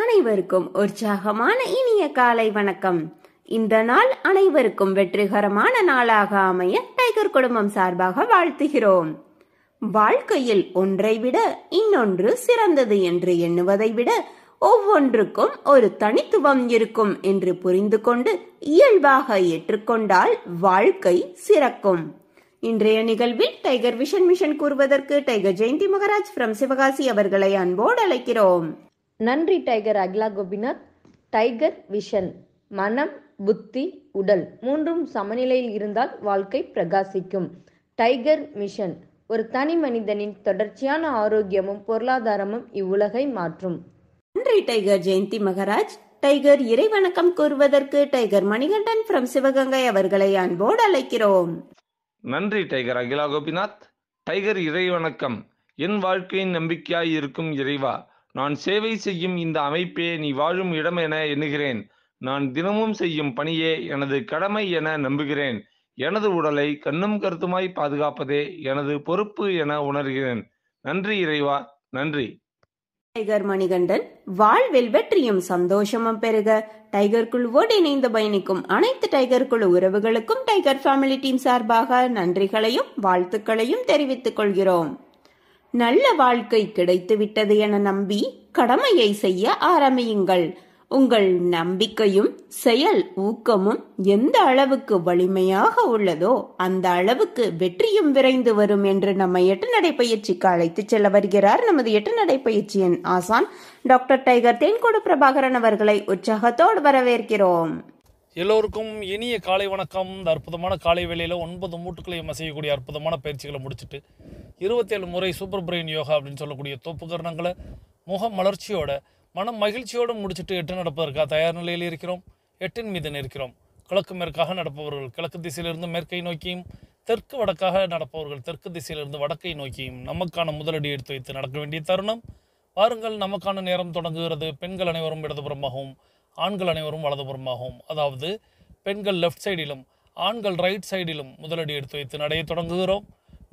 அனைவருக்கும் உற்சாகமான இனிய காலை வணக்கம் இந்த நாள் அனைவருக்கும் வெற்றிகரமான நாளாக அமைய டைகர் குடும்பம் சார்பாக வாழ்த்துகிறோம் வாழ்க்கையில் ஒன்றை விட இன்னொன்று சிறந்தது என்று எண்ணுவதை விட ஒவ்வொன்றுக்கும் ஒரு தனித்துவம் இருக்கும் என்று புரிந்து கொண்டு இயல்பாக ஏற்றுக்கொண்டால் வாழ்க்கை சிறக்கும் இன்றைய நிகழ்வில் டைகர் விஷன் மிஷன் கூறுவதற்கு டைகர் ஜெயந்தி மகராஜ் ஃப்ரம் சிவகாசி அவர்களை அன்போடு அழைக்கிறோம் நன்றி tiger Akila Gopinath tiger vision மனம் புத்தி உடல் மூன்றும் சமநிலையில் இருந்தால் வாழ்க்கை பிரகாசிக்கும் டைகர் மிஷன் ஒரு தனி மனிதனின் தொடர்ச்சியான ஆரோக்கியமும் பொருளாதாரமும் இவ்வுலகை மாற்றும் நன்றி டைகர் ஜெயந்தி மகராஜ் டைகர் இறை வணக்கம் கூறுவதற்கு டைகர் மணிகண்டன் ஃப்ரம் சிவகங்கை அவர்களை அன்போடு அழைக்கிறோம் நன்றி டைகர் அகிலா கோபிநாத் டைகர் இறை வணக்கம் என் வாழ்க்கையின் நம்பிக்கையாய் இருக்கும் இறைவா நான் சேவை செய்யும் இந்த அமைப்பே நீ வாழும் இடம் என எண்ணுகிறேன் நான் தினமும் செய்யும் பணியே எனது கடமை என நம்புகிறேன் எனது உடலை கண்ணும் கருத்துமாய் பாதுகாப்பதே எனது பொறுப்பு என உணர்கிறேன் நன்றி இறைவா நன்றி டைகர் மணிகண்டன் வாழ்வில் வெற்றியும் சந்தோஷமும் பெருக டைகர் குழுவோடு இணைந்து பயணிக்கும் அனைத்து டைகர் குழு உறவுகளுக்கும் டைகர் ஃபேமிலி டீம் சார்பாக நன்றிகளையும் வாழ்த்துக்களையும் தெரிவித்துக் கொள்கிறோம் நல்ல வாழ்க்கை கிடைத்துவிட்டது என நம்பி கடமையை செய்ய ஆரம்பியுங்கள் உங்கள் நம்பிக்கையும் செயல் ஊக்கமும் எந்த அளவுக்கு வலிமையாக உள்ளதோ அந்த அளவுக்கு வெற்றியும் விரைந்து வரும் என்று நம்ம எட்டு நடைப்பயிற்சிக்கு அழைத்து செல்ல வருகிறார் நமது எட்டு நடைப்பயிற்சியின் ஆசான் டாக்டர் டைகர் தேன்கோடு பிரபாகரன் அவர்களை உற்சாகத்தோடு வரவேற்கிறோம் எல்லோருக்கும் இனிய காலை வணக்கம் இந்த அற்புதமான காலை வேளையில் ஒன்பது மூட்டுக்களையும் அசையக்கூடிய அற்புதமான பயிற்சிகளை முடிச்சுட்டு இருபத்தேழு முறை சூப்பர் பிரெயின் யோகா அப்படின்னு சொல்லக்கூடிய தொப்புகரணங்களை முகம் மலர்ச்சியோட மனம் மகிழ்ச்சியோடு முடிச்சுட்டு எட்டு நடப்பதற்காக தயார் நிலையில் இருக்கிறோம் எட்டின் மீது நிற்கிறோம் கிழக்கு மேற்காக நடப்பவர்கள் கிழக்கு திசையிலிருந்து மேற்கை நோக்கியும் தெற்கு வடக்காக நடப்பவர்கள் தெற்கு திசையிலிருந்து வடக்கை நோக்கியும் நமக்கான முதலடி எடுத்து வைத்து நடக்க வேண்டிய தருணம் பாருங்கள் நமக்கான நேரம் தொடங்குகிறது பெண்கள் அனைவரும் இடதுபுறமாகவும் ஆண்கள் அனைவரும் வலதுபுறமாகவும் அதாவது பெண்கள் லெஃப்ட் சைடிலும் ஆண்கள் ரைட் சைடிலும் முதலடி எடுத்து வைத்து நடைய தொடங்குகிறோம்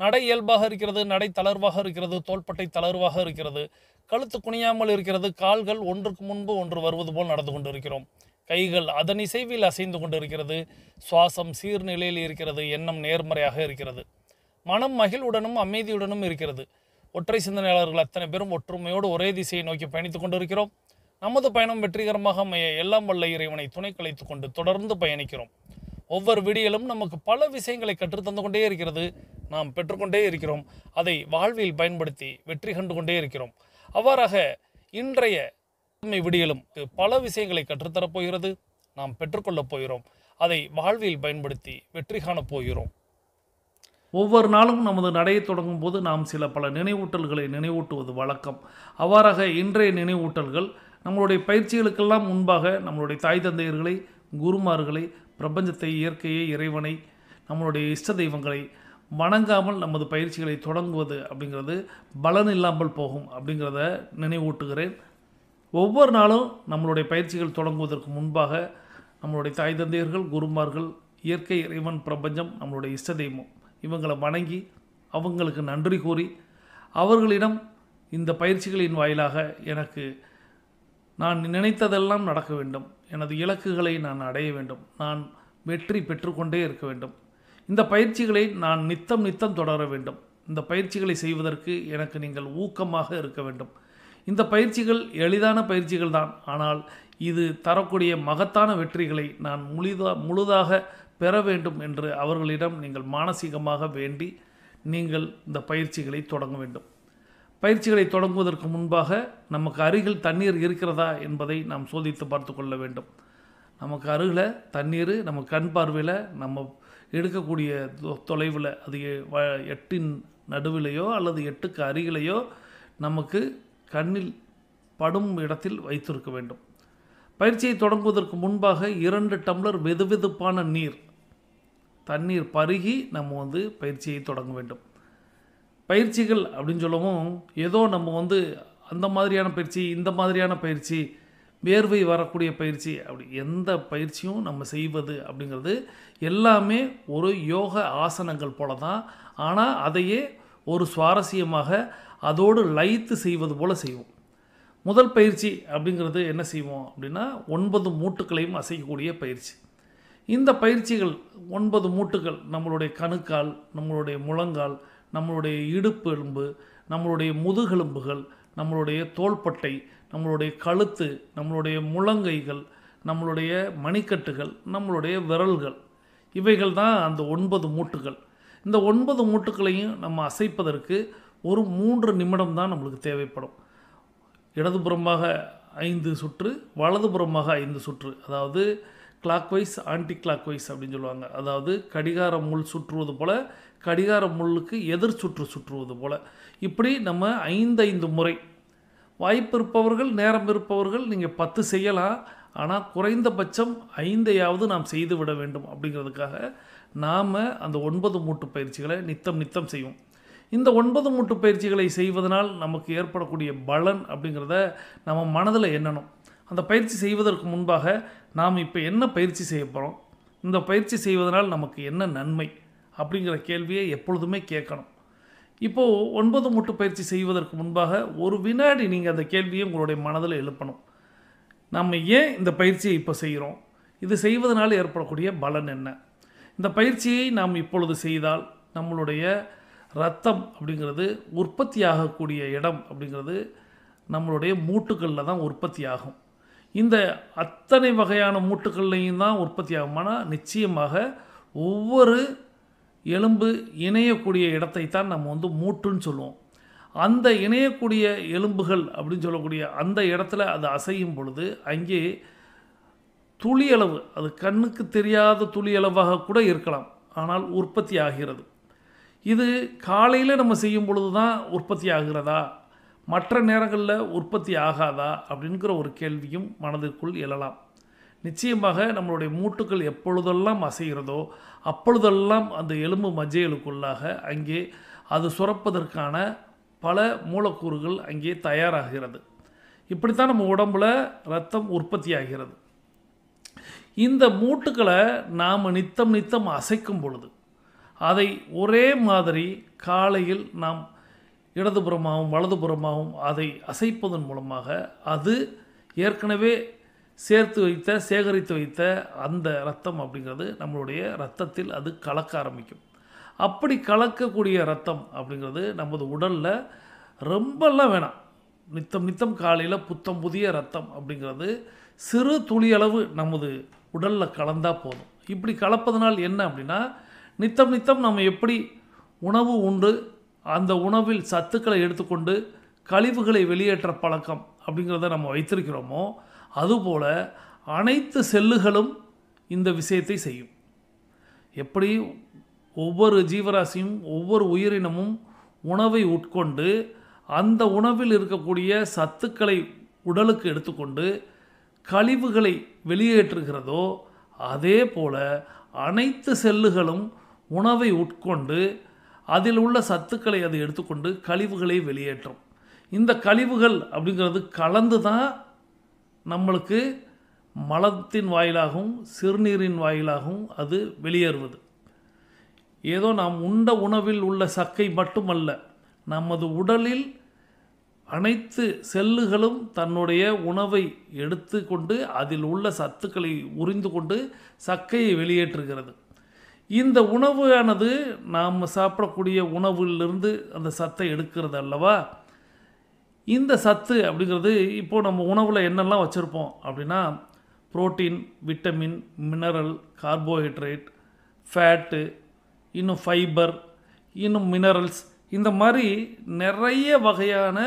நடை இயல்பாக இருக்கிறது நடை தளர்வாக இருக்கிறது தோள்பட்டை தளர்வாக இருக்கிறது கழுத்து குனியாமல் இருக்கிறது கால்கள் ஒன்றுக்கு முன்பு ஒன்று வருவது போல் நடந்து கொண்டிருக்கிறோம் கைகள் அதன் இசைவில் அசைந்து கொண்டிருக்கிறது சுவாசம் சீர்நிலையில் இருக்கிறது எண்ணம் நேர்மறையாக இருக்கிறது மனம் மகிழ்வுடனும் அமைதியுடனும் இருக்கிறது ஒற்றை சிந்தனையாளர்கள் அத்தனை பேரும் ஒற்றுமையோடு ஒரே திசையை நோக்கி பயணித்துக் கொண்டிருக்கிறோம் நமது பயணம் வெற்றிகரமாக அமைய எல்லாம் வல்ல இறைவனை துணை கலைத்து கொண்டு தொடர்ந்து பயணிக்கிறோம் ஒவ்வொரு விடியலும் நமக்கு பல விஷயங்களை கற்றுத்தந்து கொண்டே இருக்கிறது நாம் பெற்றுக்கொண்டே இருக்கிறோம் அதை வாழ்வில் பயன்படுத்தி வெற்றி கண்டு கொண்டே இருக்கிறோம் அவ்வாறாக இன்றைய விடியலும் பல விஷயங்களை கற்றுத்தரப்போகிறது நாம் பெற்றுக்கொள்ளப் போகிறோம் அதை வாழ்வில் பயன்படுத்தி வெற்றி காணப் போகிறோம் ஒவ்வொரு நாளும் நமது நடையை தொடங்கும் போது நாம் சில பல நினைவூட்டல்களை நினைவூட்டுவது வழக்கம் அவ்வாறாக இன்றைய நினைவூட்டல்கள் நம்மளுடைய பயிற்சிகளுக்கெல்லாம் முன்பாக நம்மளுடைய தாய் தந்தையர்களை குருமார்களை பிரபஞ்சத்தை இயற்கையை இறைவனை நம்மளுடைய இஷ்ட தெய்வங்களை வணங்காமல் நமது பயிற்சிகளை தொடங்குவது அப்படிங்கிறது பலன் இல்லாமல் போகும் அப்படிங்கிறத நினைவூட்டுகிறேன் ஒவ்வொரு நாளும் நம்மளுடைய பயிற்சிகள் தொடங்குவதற்கு முன்பாக நம்மளுடைய தாய் தந்தையர்கள் குருமார்கள் இயற்கை இறைவன் பிரபஞ்சம் நம்மளுடைய இஷ்ட தெய்வம் இவங்களை வணங்கி அவங்களுக்கு நன்றி கூறி அவர்களிடம் இந்த பயிற்சிகளின் வாயிலாக எனக்கு நான் நினைத்ததெல்லாம் நடக்க வேண்டும் எனது இலக்குகளை நான் அடைய வேண்டும் நான் வெற்றி பெற்றுக்கொண்டே இருக்க வேண்டும் இந்த பயிற்சிகளை நான் நித்தம் நித்தம் தொடர வேண்டும் இந்த பயிற்சிகளை செய்வதற்கு எனக்கு நீங்கள் ஊக்கமாக இருக்க வேண்டும் இந்த பயிற்சிகள் எளிதான பயிற்சிகள் தான் ஆனால் இது தரக்கூடிய மகத்தான வெற்றிகளை நான் முழுதா முழுதாக பெற வேண்டும் என்று அவர்களிடம் நீங்கள் மானசீகமாக வேண்டி நீங்கள் இந்த பயிற்சிகளை தொடங்க வேண்டும் பயிற்சிகளை தொடங்குவதற்கு முன்பாக நமக்கு அருகில் தண்ணீர் இருக்கிறதா என்பதை நாம் சோதித்து பார்த்து கொள்ள வேண்டும் நமக்கு அருகில் தண்ணீர் நம்ம கண் பார்வையில் நம்ம எடுக்கக்கூடிய தொலைவில் அது எட்டின் நடுவிலையோ அல்லது எட்டுக்கு அருகிலேயோ நமக்கு கண்ணில் படும் இடத்தில் வைத்திருக்க வேண்டும் பயிற்சியை தொடங்குவதற்கு முன்பாக இரண்டு டம்ளர் வெதுவெதுப்பான நீர் தண்ணீர் பருகி நம்ம வந்து பயிற்சியை தொடங்க வேண்டும் பயிற்சிகள் அப்படின்னு சொல்லவும் ஏதோ நம்ம வந்து அந்த மாதிரியான பயிற்சி இந்த மாதிரியான பயிற்சி வேர்வை வரக்கூடிய பயிற்சி அப்படி எந்த பயிற்சியும் நம்ம செய்வது அப்படிங்கிறது எல்லாமே ஒரு யோக ஆசனங்கள் போல தான் ஆனால் அதையே ஒரு சுவாரஸ்யமாக அதோடு லைத்து செய்வது போல் செய்வோம் முதல் பயிற்சி அப்படிங்கிறது என்ன செய்வோம் அப்படின்னா ஒன்பது மூட்டுகளையும் அசைக்கக்கூடிய பயிற்சி இந்த பயிற்சிகள் ஒன்பது மூட்டுகள் நம்மளுடைய கணுக்கால் நம்மளுடைய முழங்கால் நம்மளுடைய இடுப்பு எலும்பு நம்மளுடைய முதுகெலும்புகள் நம்மளுடைய தோள்பட்டை நம்மளுடைய கழுத்து நம்மளுடைய முழங்கைகள் நம்மளுடைய மணிக்கட்டுகள் நம்மளுடைய விரல்கள் இவைகள் தான் அந்த ஒன்பது மூட்டுகள் இந்த ஒன்பது மூட்டுகளையும் நம்ம அசைப்பதற்கு ஒரு மூன்று நிமிடம் தான் நம்மளுக்கு தேவைப்படும் இடதுபுறமாக ஐந்து சுற்று வலதுபுறமாக ஐந்து சுற்று அதாவது clockwise anticlockwise அப்படின்னு சொல்லுவாங்க அதாவது கடிகார முள் சுற்றுவது போல் கடிகார முள்ளுக்கு எதிர் சுற்று சுற்றுவது போல் இப்படி நம்ம ஐந்து ஐந்து முறை வாய்ப்பு இருப்பவர்கள் நேரம் இருப்பவர்கள் நீங்கள் பத்து செய்யலாம் ஆனால் குறைந்தபட்சம் ஐந்தையாவது நாம் செய்து விட வேண்டும் அப்படிங்கிறதுக்காக நாம் அந்த ஒன்பது மூட்டு பயிற்சிகளை நித்தம் நித்தம் செய்வோம் இந்த ஒன்பது மூட்டு பயிற்சிகளை செய்வதனால் நமக்கு ஏற்படக்கூடிய பலன் அப்படிங்கிறத நம்ம மனதில் எண்ணணும் அந்த பயிற்சி செய்வதற்கு முன்பாக நாம் இப்போ என்ன பயிற்சி செய்ய போகிறோம் இந்த பயிற்சி செய்வதனால் நமக்கு என்ன நன்மை அப்படிங்கிற கேள்வியை எப்பொழுதுமே கேட்கணும் இப்போது ஒன்பது முட்டு பயிற்சி செய்வதற்கு முன்பாக ஒரு வினாடி நீங்கள் அந்த கேள்வியை உங்களுடைய மனதில் எழுப்பணும் நம்ம ஏன் இந்த பயிற்சியை இப்போ செய்கிறோம் இது செய்வதனால் ஏற்படக்கூடிய பலன் என்ன இந்த பயிற்சியை நாம் இப்பொழுது செய்தால் நம்மளுடைய ரத்தம் அப்படிங்கிறது உற்பத்தி ஆகக்கூடிய இடம் அப்படிங்கிறது நம்மளுடைய மூட்டுக்களில் தான் உற்பத்தி ஆகும் இந்த அத்தனை வகையான மூட்டுக்கள்லையும் தான் உற்பத்தி ஆகுமானால் நிச்சயமாக ஒவ்வொரு எலும்பு இணையக்கூடிய இடத்தை தான் நம்ம வந்து மூட்டுன்னு சொல்லுவோம் அந்த இணையக்கூடிய எலும்புகள் அப்படின்னு சொல்லக்கூடிய அந்த இடத்துல அது அசையும் பொழுது அங்கே துளியளவு அது கண்ணுக்கு தெரியாத துளியளவாக கூட இருக்கலாம் ஆனால் உற்பத்தி ஆகிறது இது காலையில் நம்ம செய்யும் பொழுது தான் உற்பத்தி ஆகிறதா மற்ற நேரங்களில் உற்பத்தி ஆகாதா அப்படிங்கிற ஒரு கேள்வியும் மனதிற்குள் எழலாம் நிச்சயமாக நம்மளுடைய மூட்டுக்கள் எப்பொழுதெல்லாம் அசைகிறதோ அப்பொழுதெல்லாம் அந்த எலும்பு மஜ்ஜைகளுக்குள்ளாக அங்கே அது சுரப்பதற்கான பல மூலக்கூறுகள் அங்கே தயாராகிறது இப்படித்தான் நம்ம உடம்புல ரத்தம் உற்பத்தி ஆகிறது இந்த மூட்டுக்களை நாம் நித்தம் நித்தம் அசைக்கும் பொழுது அதை ஒரே மாதிரி காலையில் நாம் இடதுபுறமாகவும் வலதுபுறமாகவும் அதை அசைப்பதன் மூலமாக அது ஏற்கனவே சேர்த்து வைத்த சேகரித்து வைத்த அந்த ரத்தம் அப்படிங்கிறது நம்மளுடைய ரத்தத்தில் அது கலக்க ஆரம்பிக்கும் அப்படி கலக்கக்கூடிய ரத்தம் அப்படிங்கிறது நமது உடலில் ரொம்பலாம் வேணாம் நித்தம் நித்தம் காலையில் புத்தம் புதிய ரத்தம் அப்படிங்கிறது சிறு துளியளவு நமது உடலில் கலந்தால் போதும் இப்படி கலப்பதனால் என்ன அப்படின்னா நித்தம் நித்தம் நம்ம எப்படி உணவு உண்டு அந்த உணவில் சத்துக்களை எடுத்துக்கொண்டு கழிவுகளை வெளியேற்ற பழக்கம் அப்படிங்கிறத நம்ம வைத்திருக்கிறோமோ அதுபோல் அனைத்து செல்லுகளும் இந்த விஷயத்தை செய்யும் எப்படி ஒவ்வொரு ஜீவராசியும் ஒவ்வொரு உயிரினமும் உணவை உட்கொண்டு அந்த உணவில் இருக்கக்கூடிய சத்துக்களை உடலுக்கு எடுத்துக்கொண்டு கழிவுகளை வெளியேற்றுகிறதோ அதே போல் அனைத்து செல்லுகளும் உணவை உட்கொண்டு அதில் உள்ள சத்துக்களை அது எடுத்துக்கொண்டு கழிவுகளை வெளியேற்றும் இந்த கழிவுகள் அப்படிங்கிறது கலந்து தான் நம்மளுக்கு மலத்தின் வாயிலாகவும் சிறுநீரின் வாயிலாகவும் அது வெளியேறுவது ஏதோ நாம் உண்ட உணவில் உள்ள சக்கை மட்டுமல்ல நமது உடலில் அனைத்து செல்லுகளும் தன்னுடைய உணவை எடுத்து கொண்டு அதில் உள்ள சத்துக்களை உறிந்து கொண்டு சக்கையை வெளியேற்றுகிறது இந்த உணவானது நாம் சாப்பிடக்கூடிய உணவிலிருந்து அந்த சத்தை எடுக்கிறது அல்லவா இந்த சத்து அப்படிங்கிறது இப்போது நம்ம உணவில் என்னெல்லாம் வச்சுருப்போம் அப்படின்னா protein vitamin mineral carbohydrate fat இன்னும் ஃபைபர் இன்னும் மினரல்ஸ் இந்த மாதிரி நிறைய வகையான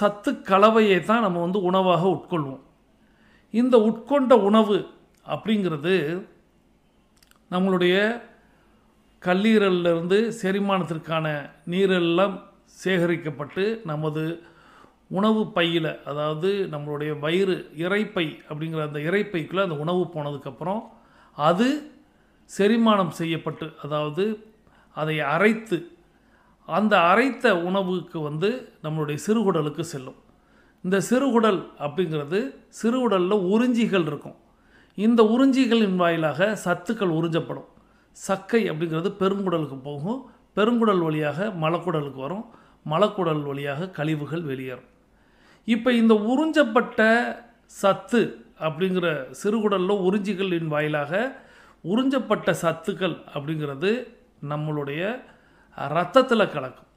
சத்து கலவையை தான் நம்ம வந்து உணவாக உட்கொள்வோம் இந்த உட்கொண்ட உணவு அப்படிங்கிறது நம்மளுடைய கல்லீரலிருந்து செரிமானத்திற்கான நீரெல்லாம் சேகரிக்கப்பட்டு நமது உணவு பையில் அதாவது நம்மளுடைய வயிறு இறைப்பை அப்படிங்கிற அந்த இறைப்பைக்குள்ளே அந்த உணவு போனதுக்கப்புறம் அது செரிமானம் செய்யப்பட்டு அதாவது அதை அரைத்து அந்த அரைத்த உணவுக்கு வந்து நம்மளுடைய சிறுகுடலுக்கு செல்லும் இந்த சிறுகுடல் அப்படிங்கிறது சிறுகுடலில் உறிஞ்சிகள் இருக்கும் இந்த உறிஞ்சிகளின் வாயிலாக சத்துக்கள் உறிஞ்சப்படும் சக்கை அப்படிங்கிறது பெருங்குடலுக்கு போகும் பெருங்குடல் வழியாக மலக்குடலுக்கு வரும் மலக்குடல் வழியாக கழிவுகள் வெளியேறும் இப்போ இந்த உறிஞ்சப்பட்ட சத்து அப்படிங்கிற சிறுகுடலில் உறிஞ்சிகளின் வாயிலாக உறிஞ்சப்பட்ட சத்துக்கள் அப்படிங்கிறது நம்மளுடைய ரத்தத்தில் கலக்கும்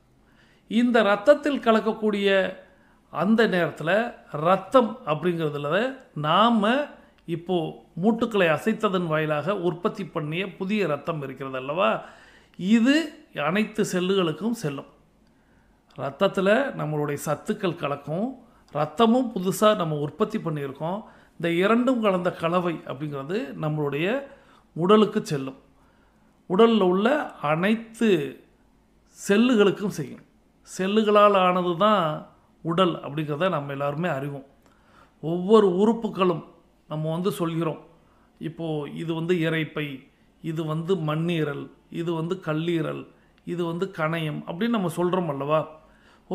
இந்த ரத்தத்தில் கலக்கக்கூடிய அந்த நேரத்தில் ரத்தம் அப்படிங்கிறதுல நாம் இப்போது மூட்டுக்களை அசைத்ததன் வாயிலாக உற்பத்தி பண்ணிய புதிய ரத்தம் இருக்கிறது அல்லவா இது அனைத்து செல்லுகளுக்கும் செல்லும் ரத்தத்தில் நம்மளுடைய சத்துக்கள் கலக்கும் ரத்தமும் புதுசாக நம்ம உற்பத்தி பண்ணியிருக்கோம் இந்த இரண்டும் கலந்த கலவை அப்படிங்கிறது நம்மளுடைய உடலுக்கு செல்லும் உடலில் உள்ள அனைத்து செல்லுகளுக்கும் செய்யும் செல்லுகளால் ஆனது தான் உடல் அப்படிங்கிறத நம்ம எல்லாருமே அறிவோம் ஒவ்வொரு உறுப்புகளும் நம்ம வந்து சொல்கிறோம் இப்போது இது வந்து இறைப்பை இது வந்து மண்ணீரல் இது வந்து கல்லீரல் இது வந்து கணையம் அப்படின்னு நம்ம சொல்கிறோம் அல்லவா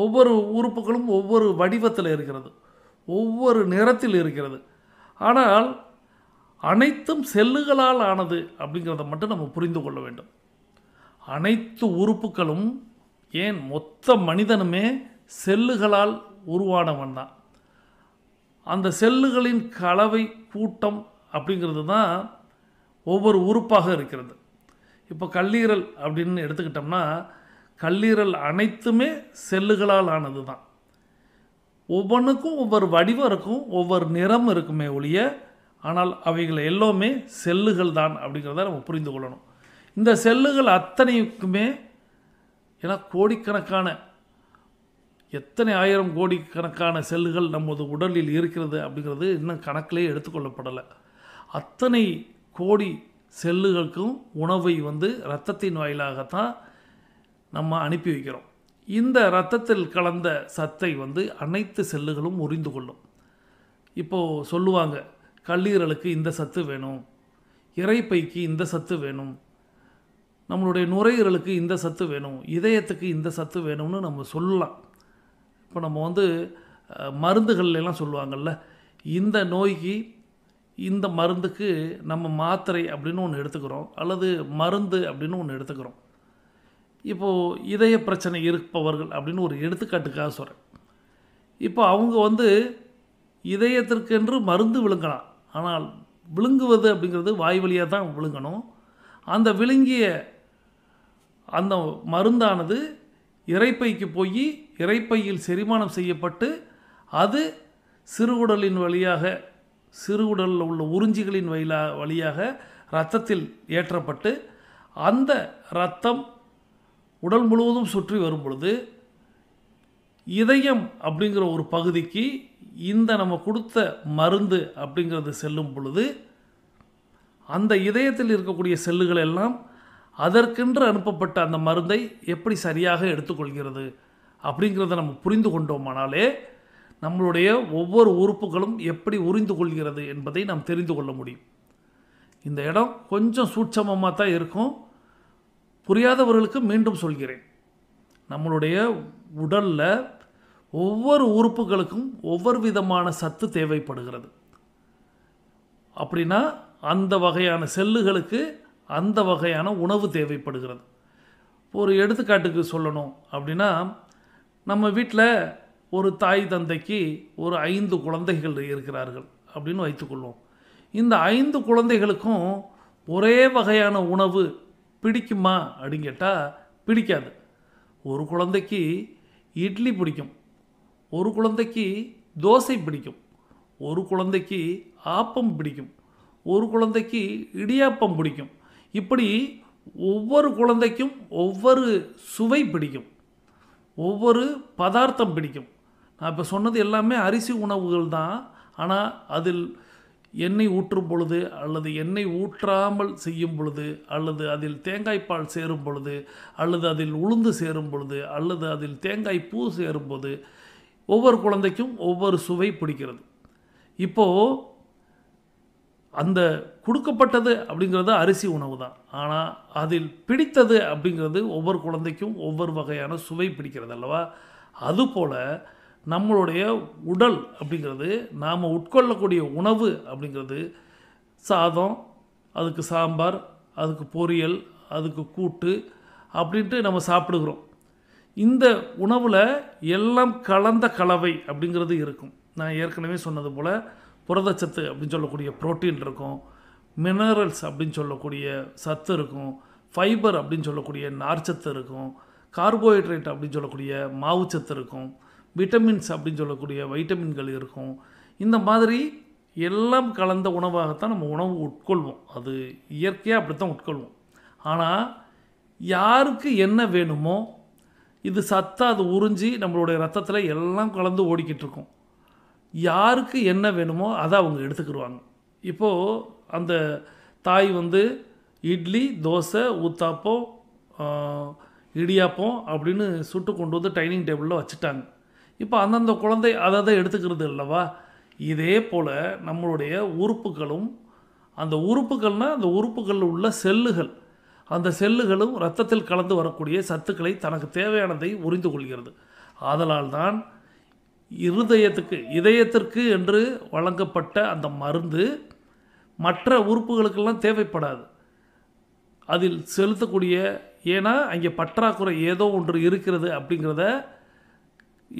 ஒவ்வொரு உறுப்புகளும் ஒவ்வொரு வடிவத்தில் இருக்கிறது ஒவ்வொரு நிறத்தில் இருக்கிறது ஆனால் அனைத்தும் செல்லுகளால் ஆனது அப்படிங்கிறத மட்டும் நம்ம புரிந்து கொள்ள வேண்டும் அனைத்து உறுப்புகளும் ஏன் மொத்த மனிதனுமே செல்லுகளால் உருவானவன் தான் அந்த செல்லுகளின் கலவை கூட்டம் அப்படிங்கிறது தான் ஒவ்வொரு உறுப்பாக இருக்கிறது இப்போ கல்லீரல் அப்படின்னு எடுத்துக்கிட்டோம்னா கல்லீரல் அனைத்துமே செல்லுகளால் ஆனது தான் ஒவ்வொன்றுக்கும் ஒவ்வொரு வடிவம் இருக்கும் ஒவ்வொரு நிறம் இருக்குமே ஒழிய ஆனால் அவைகளை எல்லாமே செல்லுகள் தான் அப்படிங்கிறத நம்ம புரிந்து கொள்ளணும் இந்த செல்லுகள் அத்தனைக்குமே ஏன்னா கோடிக்கணக்கான எத்தனை ஆயிரம் கோடி கணக்கான செல்லுகள் நமது உடலில் இருக்கிறது அப்படிங்கிறது இன்னும் கணக்கிலே எடுத்துக்கொள்ளப்படலை அத்தனை கோடி செல்லுகளுக்கும் உணவை வந்து இரத்தத்தின் வாயிலாகத்தான் நம்ம அனுப்பி வைக்கிறோம் இந்த இரத்தத்தில் கலந்த சத்தை வந்து அனைத்து செல்லுகளும் உறிந்து கொள்ளும் இப்போது சொல்லுவாங்க கல்லீரலுக்கு இந்த சத்து வேணும் இறைப்பைக்கு இந்த சத்து வேணும் நம்மளுடைய நுரையீரலுக்கு இந்த சத்து வேணும் இதயத்துக்கு இந்த சத்து வேணும்னு நம்ம சொல்லலாம் இப்போ நம்ம வந்து எல்லாம் சொல்லுவாங்கள்ல இந்த நோய்க்கு இந்த மருந்துக்கு நம்ம மாத்திரை அப்படின்னு ஒன்று எடுத்துக்கிறோம் அல்லது மருந்து அப்படின்னு ஒன்று எடுத்துக்கிறோம் இப்போது இதய பிரச்சனை இருப்பவர்கள் அப்படின்னு ஒரு எடுத்துக்காட்டுக்காக சொல்கிறேன் இப்போ அவங்க வந்து இதயத்திற்கென்று மருந்து விழுங்கலாம் ஆனால் விழுங்குவது அப்படிங்கிறது வாய் வழியாக தான் விழுங்கணும் அந்த விழுங்கிய அந்த மருந்தானது இறைப்பைக்கு போய் இறைப்பையில் செரிமானம் செய்யப்பட்டு அது சிறுகுடலின் வழியாக சிறுகுடலில் உள்ள உறிஞ்சிகளின் வழியா வழியாக இரத்தத்தில் ஏற்றப்பட்டு அந்த இரத்தம் உடல் முழுவதும் சுற்றி வரும் பொழுது இதயம் அப்படிங்கிற ஒரு பகுதிக்கு இந்த நம்ம கொடுத்த மருந்து அப்படிங்கிறது செல்லும் பொழுது அந்த இதயத்தில் இருக்கக்கூடிய செல்லுகள் எல்லாம் அதற்கென்று அனுப்பப்பட்ட அந்த மருந்தை எப்படி சரியாக எடுத்துக்கொள்கிறது அப்படிங்கிறத நம்ம புரிந்து கொண்டோமானாலே நம்மளுடைய ஒவ்வொரு உறுப்புகளும் எப்படி உறிந்து கொள்கிறது என்பதை நாம் தெரிந்து கொள்ள முடியும் இந்த இடம் கொஞ்சம் சூட்சமமாக தான் இருக்கும் புரியாதவர்களுக்கு மீண்டும் சொல்கிறேன் நம்மளுடைய உடலில் ஒவ்வொரு உறுப்புகளுக்கும் ஒவ்வொரு விதமான சத்து தேவைப்படுகிறது அப்படின்னா அந்த வகையான செல்லுகளுக்கு அந்த வகையான உணவு தேவைப்படுகிறது ஒரு எடுத்துக்காட்டுக்கு சொல்லணும் அப்படின்னா நம்ம வீட்டில் ஒரு தாய் தந்தைக்கு ஒரு ஐந்து குழந்தைகள் இருக்கிறார்கள் அப்படின்னு வைத்துக்கொள்வோம் இந்த ஐந்து குழந்தைகளுக்கும் ஒரே வகையான உணவு பிடிக்குமா அப்படின்னு கேட்டால் பிடிக்காது ஒரு குழந்தைக்கு இட்லி பிடிக்கும் ஒரு குழந்தைக்கு தோசை பிடிக்கும் ஒரு குழந்தைக்கு ஆப்பம் பிடிக்கும் ஒரு குழந்தைக்கு இடியாப்பம் பிடிக்கும் இப்படி ஒவ்வொரு குழந்தைக்கும் ஒவ்வொரு சுவை பிடிக்கும் ஒவ்வொரு பதார்த்தம் பிடிக்கும் நான் இப்போ சொன்னது எல்லாமே அரிசி உணவுகள் தான் ஆனால் அதில் எண்ணெய் ஊற்றும் பொழுது அல்லது எண்ணெய் ஊற்றாமல் செய்யும் பொழுது அல்லது அதில் தேங்காய்ப்பால் சேரும் பொழுது அல்லது அதில் உளுந்து சேரும் பொழுது அல்லது அதில் தேங்காய் பூ சேரும்போது ஒவ்வொரு குழந்தைக்கும் ஒவ்வொரு சுவை பிடிக்கிறது இப்போது அந்த கொடுக்கப்பட்டது அப்படிங்கிறது அரிசி உணவு தான் ஆனால் அதில் பிடித்தது அப்படிங்கிறது ஒவ்வொரு குழந்தைக்கும் ஒவ்வொரு வகையான சுவை பிடிக்கிறது அல்லவா அதுபோல் நம்மளுடைய உடல் அப்படிங்கிறது நாம் உட்கொள்ளக்கூடிய உணவு அப்படிங்கிறது சாதம் அதுக்கு சாம்பார் அதுக்கு பொரியல் அதுக்கு கூட்டு அப்படின்ட்டு நம்ம சாப்பிடுகிறோம் இந்த உணவில் எல்லாம் கலந்த கலவை அப்படிங்கிறது இருக்கும் நான் ஏற்கனவே சொன்னது போல் புரதச்சத்து அப்படின்னு சொல்லக்கூடிய ப்ரோட்டீன் இருக்கும் மினரல்ஸ் அப்படின்னு சொல்லக்கூடிய சத்து இருக்கும் ஃபைபர் அப்படின்னு சொல்லக்கூடிய நார்ச்சத்து இருக்கும் கார்போஹைட்ரேட் அப்படின்னு சொல்லக்கூடிய மாவுச்சத்து இருக்கும் விட்டமின்ஸ் அப்படின்னு சொல்லக்கூடிய வைட்டமின்கள் இருக்கும் இந்த மாதிரி எல்லாம் கலந்த உணவாகத்தான் நம்ம உணவு உட்கொள்வோம் அது இயற்கையாக அப்படி தான் உட்கொள்வோம் ஆனால் யாருக்கு என்ன வேணுமோ இது சத்தாக அது உறிஞ்சி நம்மளுடைய ரத்தத்தில் எல்லாம் கலந்து ஓடிக்கிட்டு இருக்கோம் யாருக்கு என்ன வேணுமோ அதை அவங்க எடுத்துக்கிடுவாங்க இப்போது அந்த தாய் வந்து இட்லி தோசை ஊத்தாப்பம் இடியாப்பம் அப்படின்னு சுட்டு கொண்டு வந்து டைனிங் டேபிளில் வச்சுட்டாங்க இப்போ அந்தந்த குழந்தை அதை தான் எடுத்துக்கிறது இல்லைவா இதே போல் நம்மளுடைய உறுப்புகளும் அந்த உறுப்புகள்னால் அந்த உறுப்புகளில் உள்ள செல்லுகள் அந்த செல்லுகளும் ரத்தத்தில் கலந்து வரக்கூடிய சத்துக்களை தனக்கு தேவையானதை உறிந்து கொள்கிறது அதனால் தான் இருதயத்துக்கு இதயத்திற்கு என்று வழங்கப்பட்ட அந்த மருந்து மற்ற உறுப்புகளுக்கெல்லாம் தேவைப்படாது அதில் செலுத்தக்கூடிய ஏன்னா அங்கே பற்றாக்குறை ஏதோ ஒன்று இருக்கிறது அப்படிங்கிறத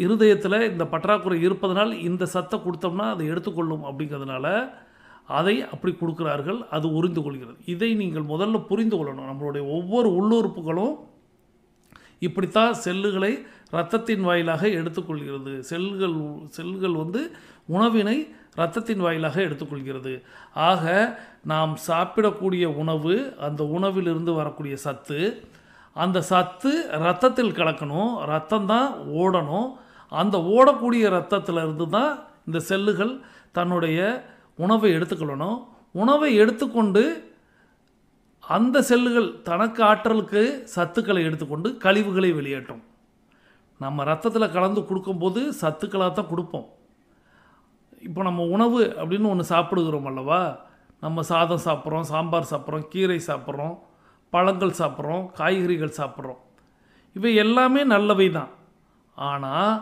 இருதயத்தில் இந்த பற்றாக்குறை இருப்பதனால் இந்த சத்தை கொடுத்தோம்னா அதை எடுத்துக்கொள்ளும் அப்படிங்கிறதுனால அதை அப்படி கொடுக்குறார்கள் அது உறிந்து கொள்கிறது இதை நீங்கள் முதல்ல புரிந்து கொள்ளணும் நம்மளுடைய ஒவ்வொரு உள்ளுறுப்புகளும் இப்படித்தான் செல்லுகளை இரத்தத்தின் வாயிலாக எடுத்துக்கொள்கிறது செல்கள் செல்கள் வந்து உணவினை இரத்தத்தின் வாயிலாக எடுத்துக்கொள்கிறது ஆக நாம் சாப்பிடக்கூடிய உணவு அந்த உணவிலிருந்து வரக்கூடிய சத்து அந்த சத்து ரத்தத்தில் கலக்கணும் ரத்தம் தான் ஓடணும் அந்த ஓடக்கூடிய இரத்தத்திலிருந்து தான் இந்த செல்லுகள் தன்னுடைய உணவை எடுத்துக்கொள்ளணும் உணவை எடுத்துக்கொண்டு அந்த செல்லுகள் தனக்கு ஆற்றலுக்கு சத்துக்களை எடுத்துக்கொண்டு கழிவுகளை வெளியேற்றும் நம்ம ரத்தத்தில் கலந்து கொடுக்கும்போது சத்துக்களாக தான் கொடுப்போம் இப்போ நம்ம உணவு அப்படின்னு ஒன்று சாப்பிடுகிறோம் அல்லவா நம்ம சாதம் சாப்பிட்றோம் சாம்பார் சாப்பிட்றோம் கீரை சாப்பிட்றோம் பழங்கள் சாப்பிட்றோம் காய்கறிகள் சாப்பிட்றோம் இவை எல்லாமே நல்லவை தான் ஆனால்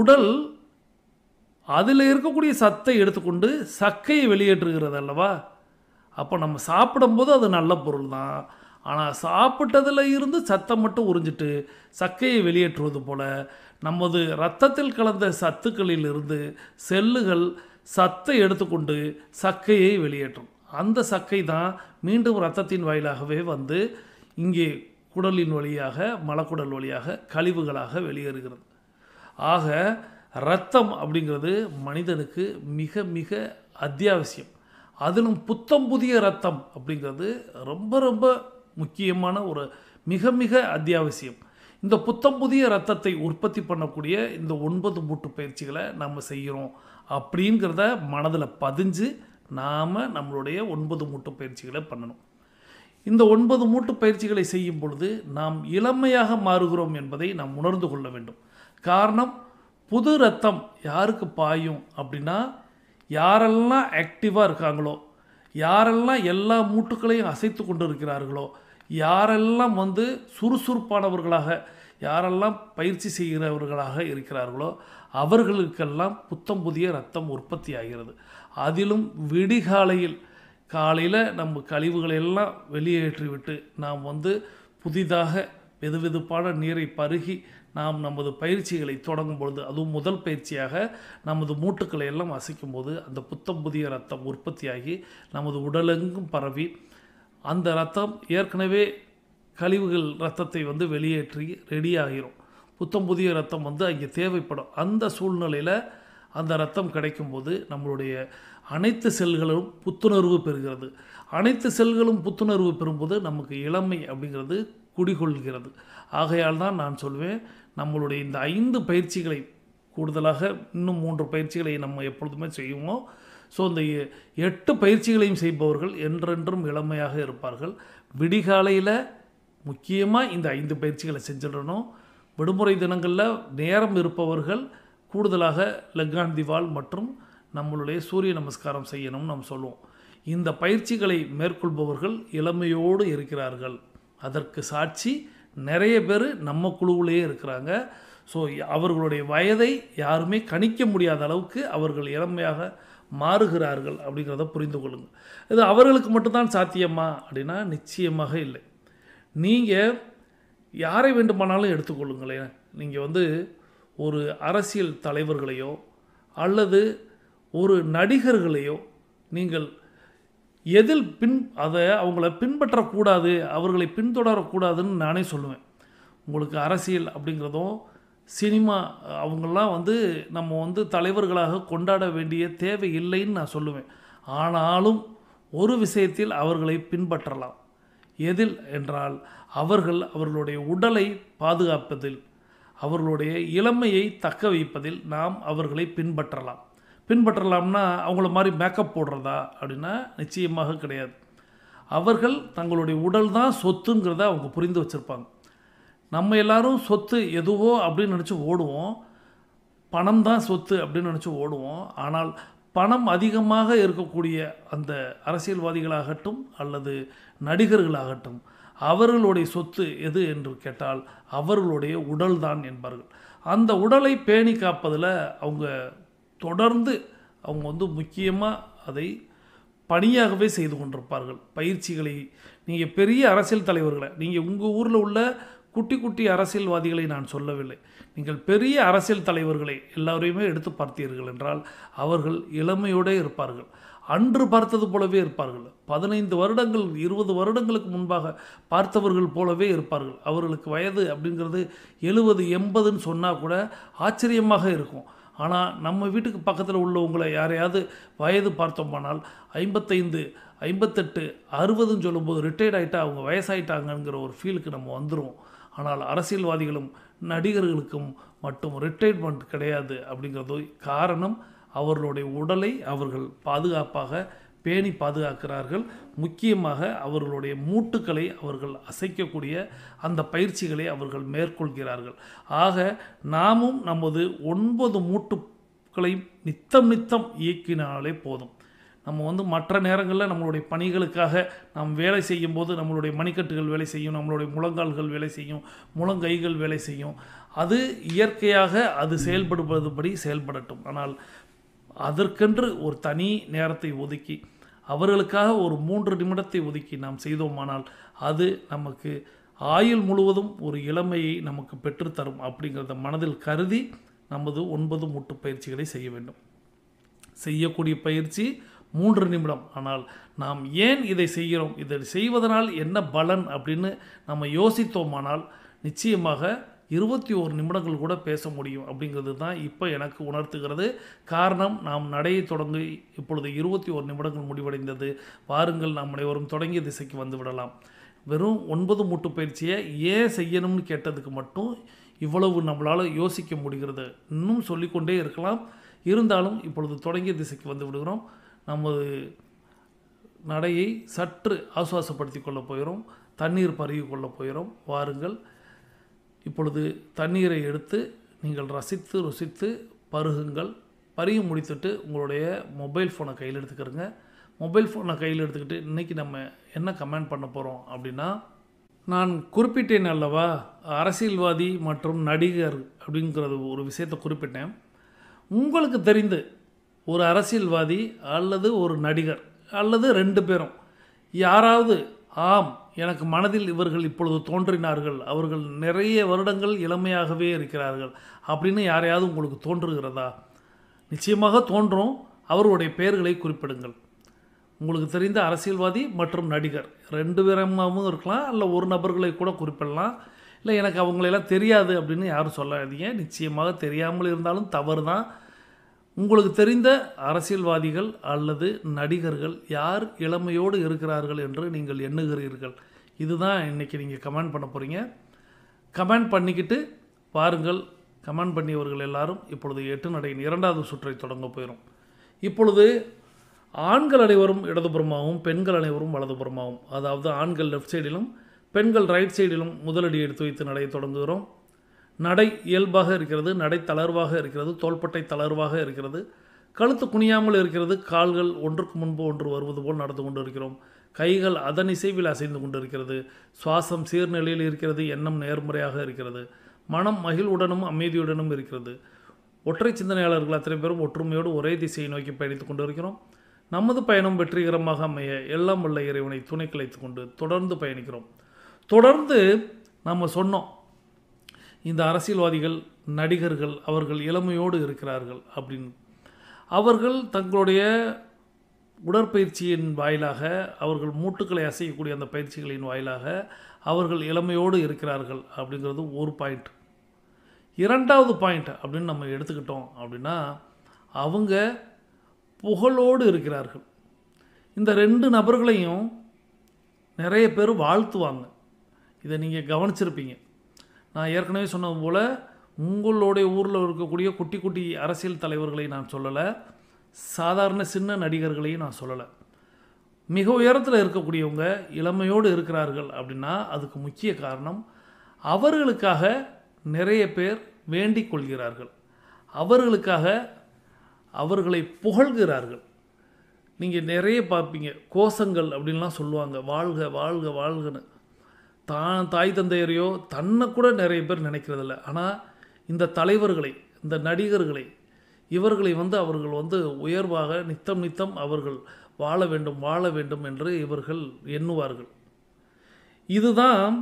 உடல் அதில் இருக்கக்கூடிய சத்தை எடுத்துக்கொண்டு சக்கையை வெளியேற்றுகிறது அல்லவா அப்போ நம்ம சாப்பிடும்போது அது நல்ல பொருள் தான் ஆனால் சாப்பிட்டதில் இருந்து சத்தம் மட்டும் உறிஞ்சிட்டு சக்கையை வெளியேற்றுவது போல் நமது ரத்தத்தில் கலந்த சத்துக்களில் இருந்து செல்லுகள் சத்தை எடுத்துக்கொண்டு சக்கையை வெளியேற்றும் அந்த சக்கை தான் மீண்டும் ரத்தத்தின் வாயிலாகவே வந்து இங்கே குடலின் வழியாக மலக்குடல் வழியாக கழிவுகளாக வெளியேறுகிறது ஆக இரத்தம் அப்படிங்கிறது மனிதனுக்கு மிக மிக அத்தியாவசியம் அதிலும் புத்தம் புதிய ரத்தம் அப்படிங்கிறது ரொம்ப ரொம்ப முக்கியமான ஒரு மிக மிக அத்தியாவசியம் இந்த புத்தம் புதிய ரத்தத்தை உற்பத்தி பண்ணக்கூடிய இந்த ஒன்பது மூட்டு பயிற்சிகளை நம்ம செய்கிறோம் அப்படிங்கிறத மனதில் பதிஞ்சு நாம் நம்மளுடைய ஒன்பது மூட்டு பயிற்சிகளை பண்ணணும் இந்த ஒன்பது மூட்டு பயிற்சிகளை செய்யும் பொழுது நாம் இளமையாக மாறுகிறோம் என்பதை நாம் உணர்ந்து கொள்ள வேண்டும் காரணம் புது ரத்தம் யாருக்கு பாயும் அப்படின்னா யாரெல்லாம் ஆக்டிவாக இருக்காங்களோ யாரெல்லாம் எல்லா மூட்டுக்களையும் அசைத்து கொண்டு இருக்கிறார்களோ யாரெல்லாம் வந்து சுறுசுறுப்பானவர்களாக யாரெல்லாம் பயிற்சி செய்கிறவர்களாக இருக்கிறார்களோ அவர்களுக்கெல்லாம் புத்தம் புதிய ரத்தம் உற்பத்தி ஆகிறது அதிலும் விடிகாலையில் காலையில் நம்ம கழிவுகளை எல்லாம் வெளியேற்றிவிட்டு நாம் வந்து புதிதாக வெதுவெதுப்பான நீரை பருகி நாம் நமது பயிற்சிகளை தொடங்கும் பொழுது அதுவும் முதல் பயிற்சியாக நமது மூட்டுக்களை எல்லாம் அசைக்கும் போது அந்த புத்தம் புதிய ரத்தம் உற்பத்தியாகி நமது உடலெங்கும் பரவி அந்த ரத்தம் ஏற்கனவே கழிவுகள் ரத்தத்தை வந்து வெளியேற்றி ரெடி ஆகிரும் புத்தம் புதிய ரத்தம் வந்து அங்கே தேவைப்படும் அந்த சூழ்நிலையில் அந்த ரத்தம் கிடைக்கும்போது நம்மளுடைய அனைத்து செல்களும் புத்துணர்வு பெறுகிறது அனைத்து செல்களும் புத்துணர்வு பெறும்போது நமக்கு இளமை அப்படிங்கிறது குடிகொள்கிறது ஆகையால் தான் நான் சொல்வேன் நம்மளுடைய இந்த ஐந்து பயிற்சிகளை கூடுதலாக இன்னும் மூன்று பயிற்சிகளை நம்ம எப்பொழுதுமே செய்வோம் ஸோ இந்த எட்டு பயிற்சிகளையும் செய்பவர்கள் என்றென்றும் இளமையாக இருப்பார்கள் விடிகாலையில் முக்கியமாக இந்த ஐந்து பயிற்சிகளை செஞ்சிடணும் விடுமுறை தினங்களில் நேரம் இருப்பவர்கள் கூடுதலாக லெக்கான் திவால் மற்றும் நம்மளுடைய சூரிய நமஸ்காரம் செய்யணும்னு நம்ம சொல்லுவோம் இந்த பயிற்சிகளை மேற்கொள்பவர்கள் இளமையோடு இருக்கிறார்கள் அதற்கு சாட்சி நிறைய பேர் நம்ம குழுவிலேயே இருக்கிறாங்க ஸோ அவர்களுடைய வயதை யாருமே கணிக்க முடியாத அளவுக்கு அவர்கள் இளமையாக மாறுகிறார்கள் அப்படிங்கிறத புரிந்து கொள்ளுங்கள் இது அவர்களுக்கு மட்டும்தான் சாத்தியமா அப்படின்னா நிச்சயமாக இல்லை நீங்கள் யாரை வேண்டுமானாலும் எடுத்துக்கொள்ளுங்களேன் நீங்கள் வந்து ஒரு அரசியல் தலைவர்களையோ அல்லது ஒரு நடிகர்களையோ நீங்கள் எதில் பின் அதை அவங்கள பின்பற்றக்கூடாது அவர்களை பின்தொடரக்கூடாதுன்னு நானே சொல்லுவேன் உங்களுக்கு அரசியல் அப்படிங்கிறதும் சினிமா அவங்களாம் வந்து நம்ம வந்து தலைவர்களாக கொண்டாட வேண்டிய தேவை இல்லைன்னு நான் சொல்லுவேன் ஆனாலும் ஒரு விஷயத்தில் அவர்களை பின்பற்றலாம் எதில் என்றால் அவர்கள் அவர்களுடைய உடலை பாதுகாப்பதில் அவர்களுடைய இளமையை தக்க வைப்பதில் நாம் அவர்களை பின்பற்றலாம் பின்பற்றலாம்னா அவங்கள மாதிரி மேக்கப் போடுறதா அப்படின்னா நிச்சயமாக கிடையாது அவர்கள் தங்களுடைய உடல் தான் சொத்துங்கிறத அவங்க புரிந்து வச்சுருப்பாங்க நம்ம எல்லாரும் சொத்து எதுவோ அப்படின்னு நினச்சி ஓடுவோம் பணம் தான் சொத்து அப்படின்னு நினச்சி ஓடுவோம் ஆனால் பணம் அதிகமாக இருக்கக்கூடிய அந்த அரசியல்வாதிகளாகட்டும் அல்லது நடிகர்களாகட்டும் அவர்களுடைய சொத்து எது என்று கேட்டால் அவர்களுடைய உடல்தான் என்பார்கள் அந்த உடலை பேணி காப்பதில் அவங்க தொடர்ந்து அவங்க வந்து முக்கியமாக அதை பணியாகவே செய்து கொண்டிருப்பார்கள் பயிற்சிகளை நீங்கள் பெரிய அரசியல் தலைவர்களை நீங்கள் உங்கள் ஊரில் உள்ள குட்டி குட்டி அரசியல்வாதிகளை நான் சொல்லவில்லை நீங்கள் பெரிய அரசியல் தலைவர்களை எல்லோரையுமே எடுத்து பார்த்தீர்கள் என்றால் அவர்கள் இளமையோடே இருப்பார்கள் அன்று பார்த்தது போலவே இருப்பார்கள் பதினைந்து வருடங்கள் இருபது வருடங்களுக்கு முன்பாக பார்த்தவர்கள் போலவே இருப்பார்கள் அவர்களுக்கு வயது அப்படிங்கிறது எழுபது எண்பதுன்னு சொன்னால் கூட ஆச்சரியமாக இருக்கும் ஆனால் நம்ம வீட்டுக்கு பக்கத்தில் உள்ளவங்களை யாரையாவது வயது பார்த்தோம்னால் ஐம்பத்தைந்து ஐம்பத்தெட்டு அறுபதுன்னு சொல்லும்போது ரிட்டையர்ட் ஆகிட்டா அவங்க வயசாயிட்டாங்கங்கிற ஒரு ஃபீலுக்கு நம்ம வந்துடும் ஆனால் அரசியல்வாதிகளும் நடிகர்களுக்கும் மட்டும் ரிட்டையர்மெண்ட் கிடையாது அப்படிங்கிறது காரணம் அவர்களுடைய உடலை அவர்கள் பாதுகாப்பாக பேணி பாதுகாக்கிறார்கள் முக்கியமாக அவர்களுடைய மூட்டுக்களை அவர்கள் அசைக்கக்கூடிய அந்த பயிற்சிகளை அவர்கள் மேற்கொள்கிறார்கள் ஆக நாமும் நமது ஒன்பது மூட்டுக்களை நித்தம் நித்தம் இயக்கினாலே போதும் நம்ம வந்து மற்ற நேரங்களில் நம்மளுடைய பணிகளுக்காக நாம் வேலை செய்யும் போது நம்மளுடைய மணிக்கட்டுகள் வேலை செய்யும் நம்மளுடைய முழங்கால்கள் வேலை செய்யும் முழங்கைகள் வேலை செய்யும் அது இயற்கையாக அது செயல்படுவதுபடி செயல்படட்டும் ஆனால் அதற்கென்று ஒரு தனி நேரத்தை ஒதுக்கி அவர்களுக்காக ஒரு மூன்று நிமிடத்தை ஒதுக்கி நாம் செய்தோமானால் அது நமக்கு ஆயுள் முழுவதும் ஒரு இளமையை நமக்கு பெற்றுத்தரும் அப்படிங்கிறத மனதில் கருதி நமது ஒன்பது மூட்டு பயிற்சிகளை செய்ய வேண்டும் செய்யக்கூடிய பயிற்சி மூன்று நிமிடம் ஆனால் நாம் ஏன் இதை செய்கிறோம் இதை செய்வதனால் என்ன பலன் அப்படின்னு நம்ம யோசித்தோமானால் நிச்சயமாக இருபத்தி ஒரு நிமிடங்கள் கூட பேச முடியும் அப்படிங்கிறது தான் இப்போ எனக்கு உணர்த்துகிறது காரணம் நாம் நடையை தொடங்கி இப்பொழுது இருபத்தி ஒரு நிமிடங்கள் முடிவடைந்தது வாருங்கள் நாம் அனைவரும் தொடங்கிய திசைக்கு வந்து விடலாம் வெறும் ஒன்பது மூட்டு பயிற்சியை ஏன் செய்யணும்னு கேட்டதுக்கு மட்டும் இவ்வளவு நம்மளால் யோசிக்க முடிகிறது இன்னும் சொல்லிக்கொண்டே இருக்கலாம் இருந்தாலும் இப்பொழுது தொடங்கிய திசைக்கு வந்து விடுகிறோம் நமது நடையை சற்று ஆசுவாசப்படுத்தி கொள்ள போகிறோம் தண்ணீர் பருகி கொள்ள வாருங்கள் இப்பொழுது தண்ணீரை எடுத்து நீங்கள் ரசித்து ருசித்து பருகுங்கள் பருகி முடித்துட்டு உங்களுடைய மொபைல் ஃபோனை கையில் எடுத்துக்கிறங்க மொபைல் ஃபோனை கையில் எடுத்துக்கிட்டு இன்றைக்கி நம்ம என்ன கமெண்ட் பண்ண போகிறோம் அப்படின்னா நான் குறிப்பிட்டேன் அல்லவா அரசியல்வாதி மற்றும் நடிகர் அப்படிங்கிறது ஒரு விஷயத்தை குறிப்பிட்டேன் உங்களுக்கு தெரிந்து ஒரு அரசியல்வாதி அல்லது ஒரு நடிகர் அல்லது ரெண்டு பேரும் யாராவது ஆம் எனக்கு மனதில் இவர்கள் இப்பொழுது தோன்றினார்கள் அவர்கள் நிறைய வருடங்கள் இளமையாகவே இருக்கிறார்கள் அப்படின்னு யாரையாவது உங்களுக்கு தோன்றுகிறதா நிச்சயமாக தோன்றும் அவருடைய பெயர்களை குறிப்பிடுங்கள் உங்களுக்கு தெரிந்த அரசியல்வாதி மற்றும் நடிகர் ரெண்டு பேரமாகவும் இருக்கலாம் இல்லை ஒரு நபர்களை கூட குறிப்பிடலாம் இல்லை எனக்கு அவங்களெல்லாம் தெரியாது அப்படின்னு யாரும் சொல்லாதீங்க நிச்சயமாக தெரியாமல் இருந்தாலும் தவறு தான் உங்களுக்கு தெரிந்த அரசியல்வாதிகள் அல்லது நடிகர்கள் யார் இளமையோடு இருக்கிறார்கள் என்று நீங்கள் எண்ணுகிறீர்கள் இதுதான் இன்றைக்கி நீங்கள் கமெண்ட் பண்ண போகிறீங்க கமெண்ட் பண்ணிக்கிட்டு பாருங்கள் கமெண்ட் பண்ணியவர்கள் எல்லாரும் இப்பொழுது எட்டு நடையின் இரண்டாவது சுற்றை தொடங்க போயிடும் இப்பொழுது ஆண்கள் அனைவரும் இடதுபுறமாகவும் பெண்கள் அனைவரும் வலதுபுறமாகவும் அதாவது ஆண்கள் லெஃப்ட் சைடிலும் பெண்கள் ரைட் சைடிலும் முதலடி எடுத்து வைத்து நடைய தொடங்குகிறோம் நடை இயல்பாக இருக்கிறது நடை தளர்வாக இருக்கிறது தோள்பட்டை தளர்வாக இருக்கிறது கழுத்து குனியாமல் இருக்கிறது கால்கள் ஒன்றுக்கு முன்பு ஒன்று வருவது போல் நடந்து கொண்டு இருக்கிறோம் கைகள் அதன் இசைவில் அசைந்து கொண்டு இருக்கிறது சுவாசம் சீர்நிலையில் இருக்கிறது எண்ணம் நேர்முறையாக இருக்கிறது மனம் மகிழ்வுடனும் அமைதியுடனும் இருக்கிறது ஒற்றை சிந்தனையாளர்கள் அத்தனை பேரும் ஒற்றுமையோடு ஒரே திசையை நோக்கி பயணித்து கொண்டு இருக்கிறோம் நமது பயணம் வெற்றிகரமாக அமைய எல்லாம் உள்ள இறைவனை துணை கிளைத்து கொண்டு தொடர்ந்து பயணிக்கிறோம் தொடர்ந்து நம்ம சொன்னோம் இந்த அரசியல்வாதிகள் நடிகர்கள் அவர்கள் இளமையோடு இருக்கிறார்கள் அப்படின்னு அவர்கள் தங்களுடைய உடற்பயிற்சியின் வாயிலாக அவர்கள் மூட்டுக்களை அசையக்கூடிய அந்த பயிற்சிகளின் வாயிலாக அவர்கள் இளமையோடு இருக்கிறார்கள் அப்படிங்கிறது ஒரு பாயிண்ட் இரண்டாவது பாயிண்ட் அப்படின்னு நம்ம எடுத்துக்கிட்டோம் அப்படின்னா அவங்க புகழோடு இருக்கிறார்கள் இந்த ரெண்டு நபர்களையும் நிறைய பேர் வாழ்த்துவாங்க இதை நீங்கள் கவனிச்சிருப்பீங்க நான் ஏற்கனவே சொன்னது போல் உங்களுடைய ஊரில் இருக்கக்கூடிய குட்டி குட்டி அரசியல் தலைவர்களை நான் சொல்லலை சாதாரண சின்ன நடிகர்களையும் நான் சொல்லலை மிக உயரத்தில் இருக்கக்கூடியவங்க இளமையோடு இருக்கிறார்கள் அப்படின்னா அதுக்கு முக்கிய காரணம் அவர்களுக்காக நிறைய பேர் வேண்டிக் கொள்கிறார்கள் அவர்களுக்காக அவர்களை புகழ்கிறார்கள் நீங்கள் நிறைய பார்ப்பீங்க கோஷங்கள் அப்படின்லாம் சொல்லுவாங்க வாழ்க வாழ்க வாழ்கன்னு தான் தாய் தந்தையரையோ தன்னை கூட நிறைய பேர் நினைக்கிறதில்ல ஆனால் இந்த தலைவர்களை இந்த நடிகர்களை இவர்களை வந்து அவர்கள் வந்து உயர்வாக நித்தம் நித்தம் அவர்கள் வாழ வேண்டும் வாழ வேண்டும் என்று இவர்கள் எண்ணுவார்கள் இதுதான்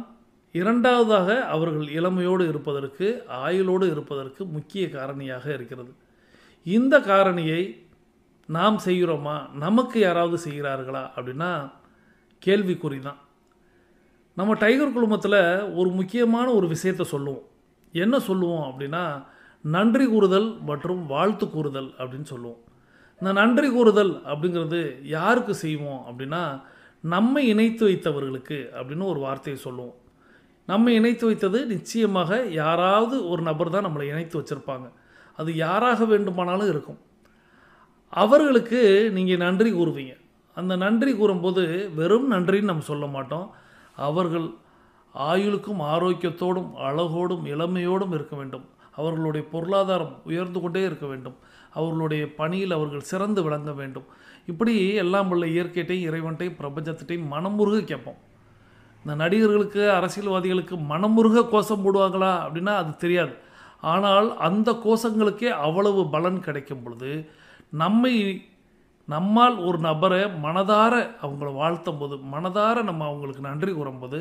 இரண்டாவதாக அவர்கள் இளமையோடு இருப்பதற்கு ஆயுளோடு இருப்பதற்கு முக்கிய காரணியாக இருக்கிறது இந்த காரணியை நாம் செய்கிறோமா நமக்கு யாராவது செய்கிறார்களா அப்படின்னா கேள்விக்குறி தான் நம்ம டைகர் குழுமத்தில் ஒரு முக்கியமான ஒரு விஷயத்தை சொல்லுவோம் என்ன சொல்லுவோம் அப்படின்னா நன்றி கூறுதல் மற்றும் வாழ்த்து கூறுதல் அப்படின்னு சொல்லுவோம் இந்த நன்றி கூறுதல் அப்படிங்கிறது யாருக்கு செய்வோம் அப்படின்னா நம்மை இணைத்து வைத்தவர்களுக்கு அப்படின்னு ஒரு வார்த்தையை சொல்லுவோம் நம்ம இணைத்து வைத்தது நிச்சயமாக யாராவது ஒரு நபர் தான் நம்மளை இணைத்து வச்சுருப்பாங்க அது யாராக வேண்டுமானாலும் இருக்கும் அவர்களுக்கு நீங்கள் நன்றி கூறுவீங்க அந்த நன்றி கூறும்போது வெறும் நன்றின்னு நம்ம சொல்ல மாட்டோம் அவர்கள் ஆயுளுக்கும் ஆரோக்கியத்தோடும் அழகோடும் இளமையோடும் இருக்க வேண்டும் அவர்களுடைய பொருளாதாரம் உயர்ந்து கொண்டே இருக்க வேண்டும் அவர்களுடைய பணியில் அவர்கள் சிறந்து விளங்க வேண்டும் இப்படி எல்லாம் உள்ள இயற்கையிட்டையும் இறைவன்ட்டையும் பிரபஞ்சத்திட்டையும் மனமுருக கேட்போம் இந்த நடிகர்களுக்கு அரசியல்வாதிகளுக்கு மனமுருக கோஷம் போடுவாங்களா அப்படின்னா அது தெரியாது ஆனால் அந்த கோஷங்களுக்கே அவ்வளவு பலன் கிடைக்கும் பொழுது நம்மை நம்மால் ஒரு நபரை மனதார அவங்கள வாழ்த்தும் போது மனதார நம்ம அவங்களுக்கு நன்றி கூறும்போது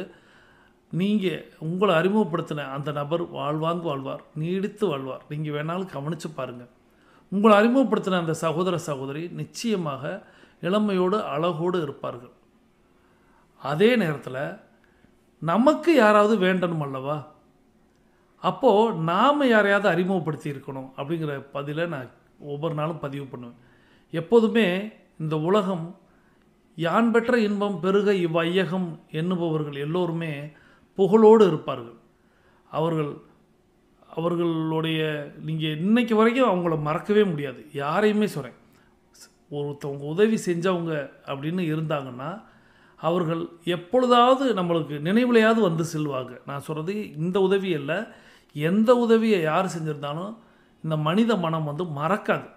நீங்கள் உங்களை அறிமுகப்படுத்தின அந்த நபர் வாழ்வாங்கு வாழ்வார் நீடித்து வாழ்வார் நீங்கள் வேணாலும் கவனித்து பாருங்கள் உங்களை அறிமுகப்படுத்தின அந்த சகோதர சகோதரி நிச்சயமாக இளமையோடு அழகோடு இருப்பார்கள் அதே நேரத்தில் நமக்கு யாராவது வேண்டணும் அல்லவா அப்போது நாம் யாரையாவது அறிமுகப்படுத்தி இருக்கணும் அப்படிங்கிற பதிலை நான் ஒவ்வொரு நாளும் பதிவு பண்ணுவேன் எப்போதுமே இந்த உலகம் யான் பெற்ற இன்பம் பெருக இவ்வையகம் எண்ணுபவர்கள் எல்லோருமே புகழோடு இருப்பார்கள் அவர்கள் அவர்களுடைய நீங்கள் இன்றைக்கு வரைக்கும் அவங்கள மறக்கவே முடியாது யாரையுமே சொல்கிறேன் ஒருத்தவங்க உதவி செஞ்சவங்க அப்படின்னு இருந்தாங்கன்னா அவர்கள் எப்பொழுதாவது நம்மளுக்கு நினைவுலையாவது வந்து செல்வாங்க நான் சொல்கிறது இந்த உதவி இல்லை எந்த உதவியை யார் செஞ்சுருந்தாலும் இந்த மனித மனம் வந்து மறக்காது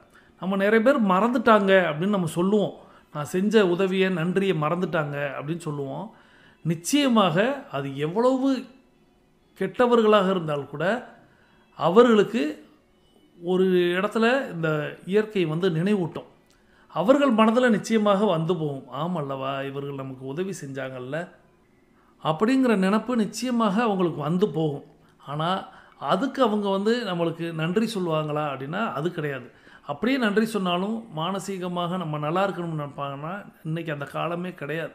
நம்ம நிறைய பேர் மறந்துட்டாங்க அப்படின்னு நம்ம சொல்லுவோம் நான் செஞ்ச உதவியை நன்றியை மறந்துட்டாங்க அப்படின்னு சொல்லுவோம் நிச்சயமாக அது எவ்வளவு கெட்டவர்களாக இருந்தால் கூட அவர்களுக்கு ஒரு இடத்துல இந்த இயற்கை வந்து நினைவூட்டும் அவர்கள் மனதில் நிச்சயமாக வந்து போகும் ஆமல்லவா அல்லவா இவர்கள் நமக்கு உதவி செஞ்சாங்கல்ல அப்படிங்கிற நினப்பு நிச்சயமாக அவங்களுக்கு வந்து போகும் ஆனால் அதுக்கு அவங்க வந்து நம்மளுக்கு நன்றி சொல்லுவாங்களா அப்படின்னா அது கிடையாது அப்படியே நன்றி சொன்னாலும் மானசீகமாக நம்ம நல்லா இருக்கணும்னு நினைப்பாங்கன்னா இன்றைக்கி அந்த காலமே கிடையாது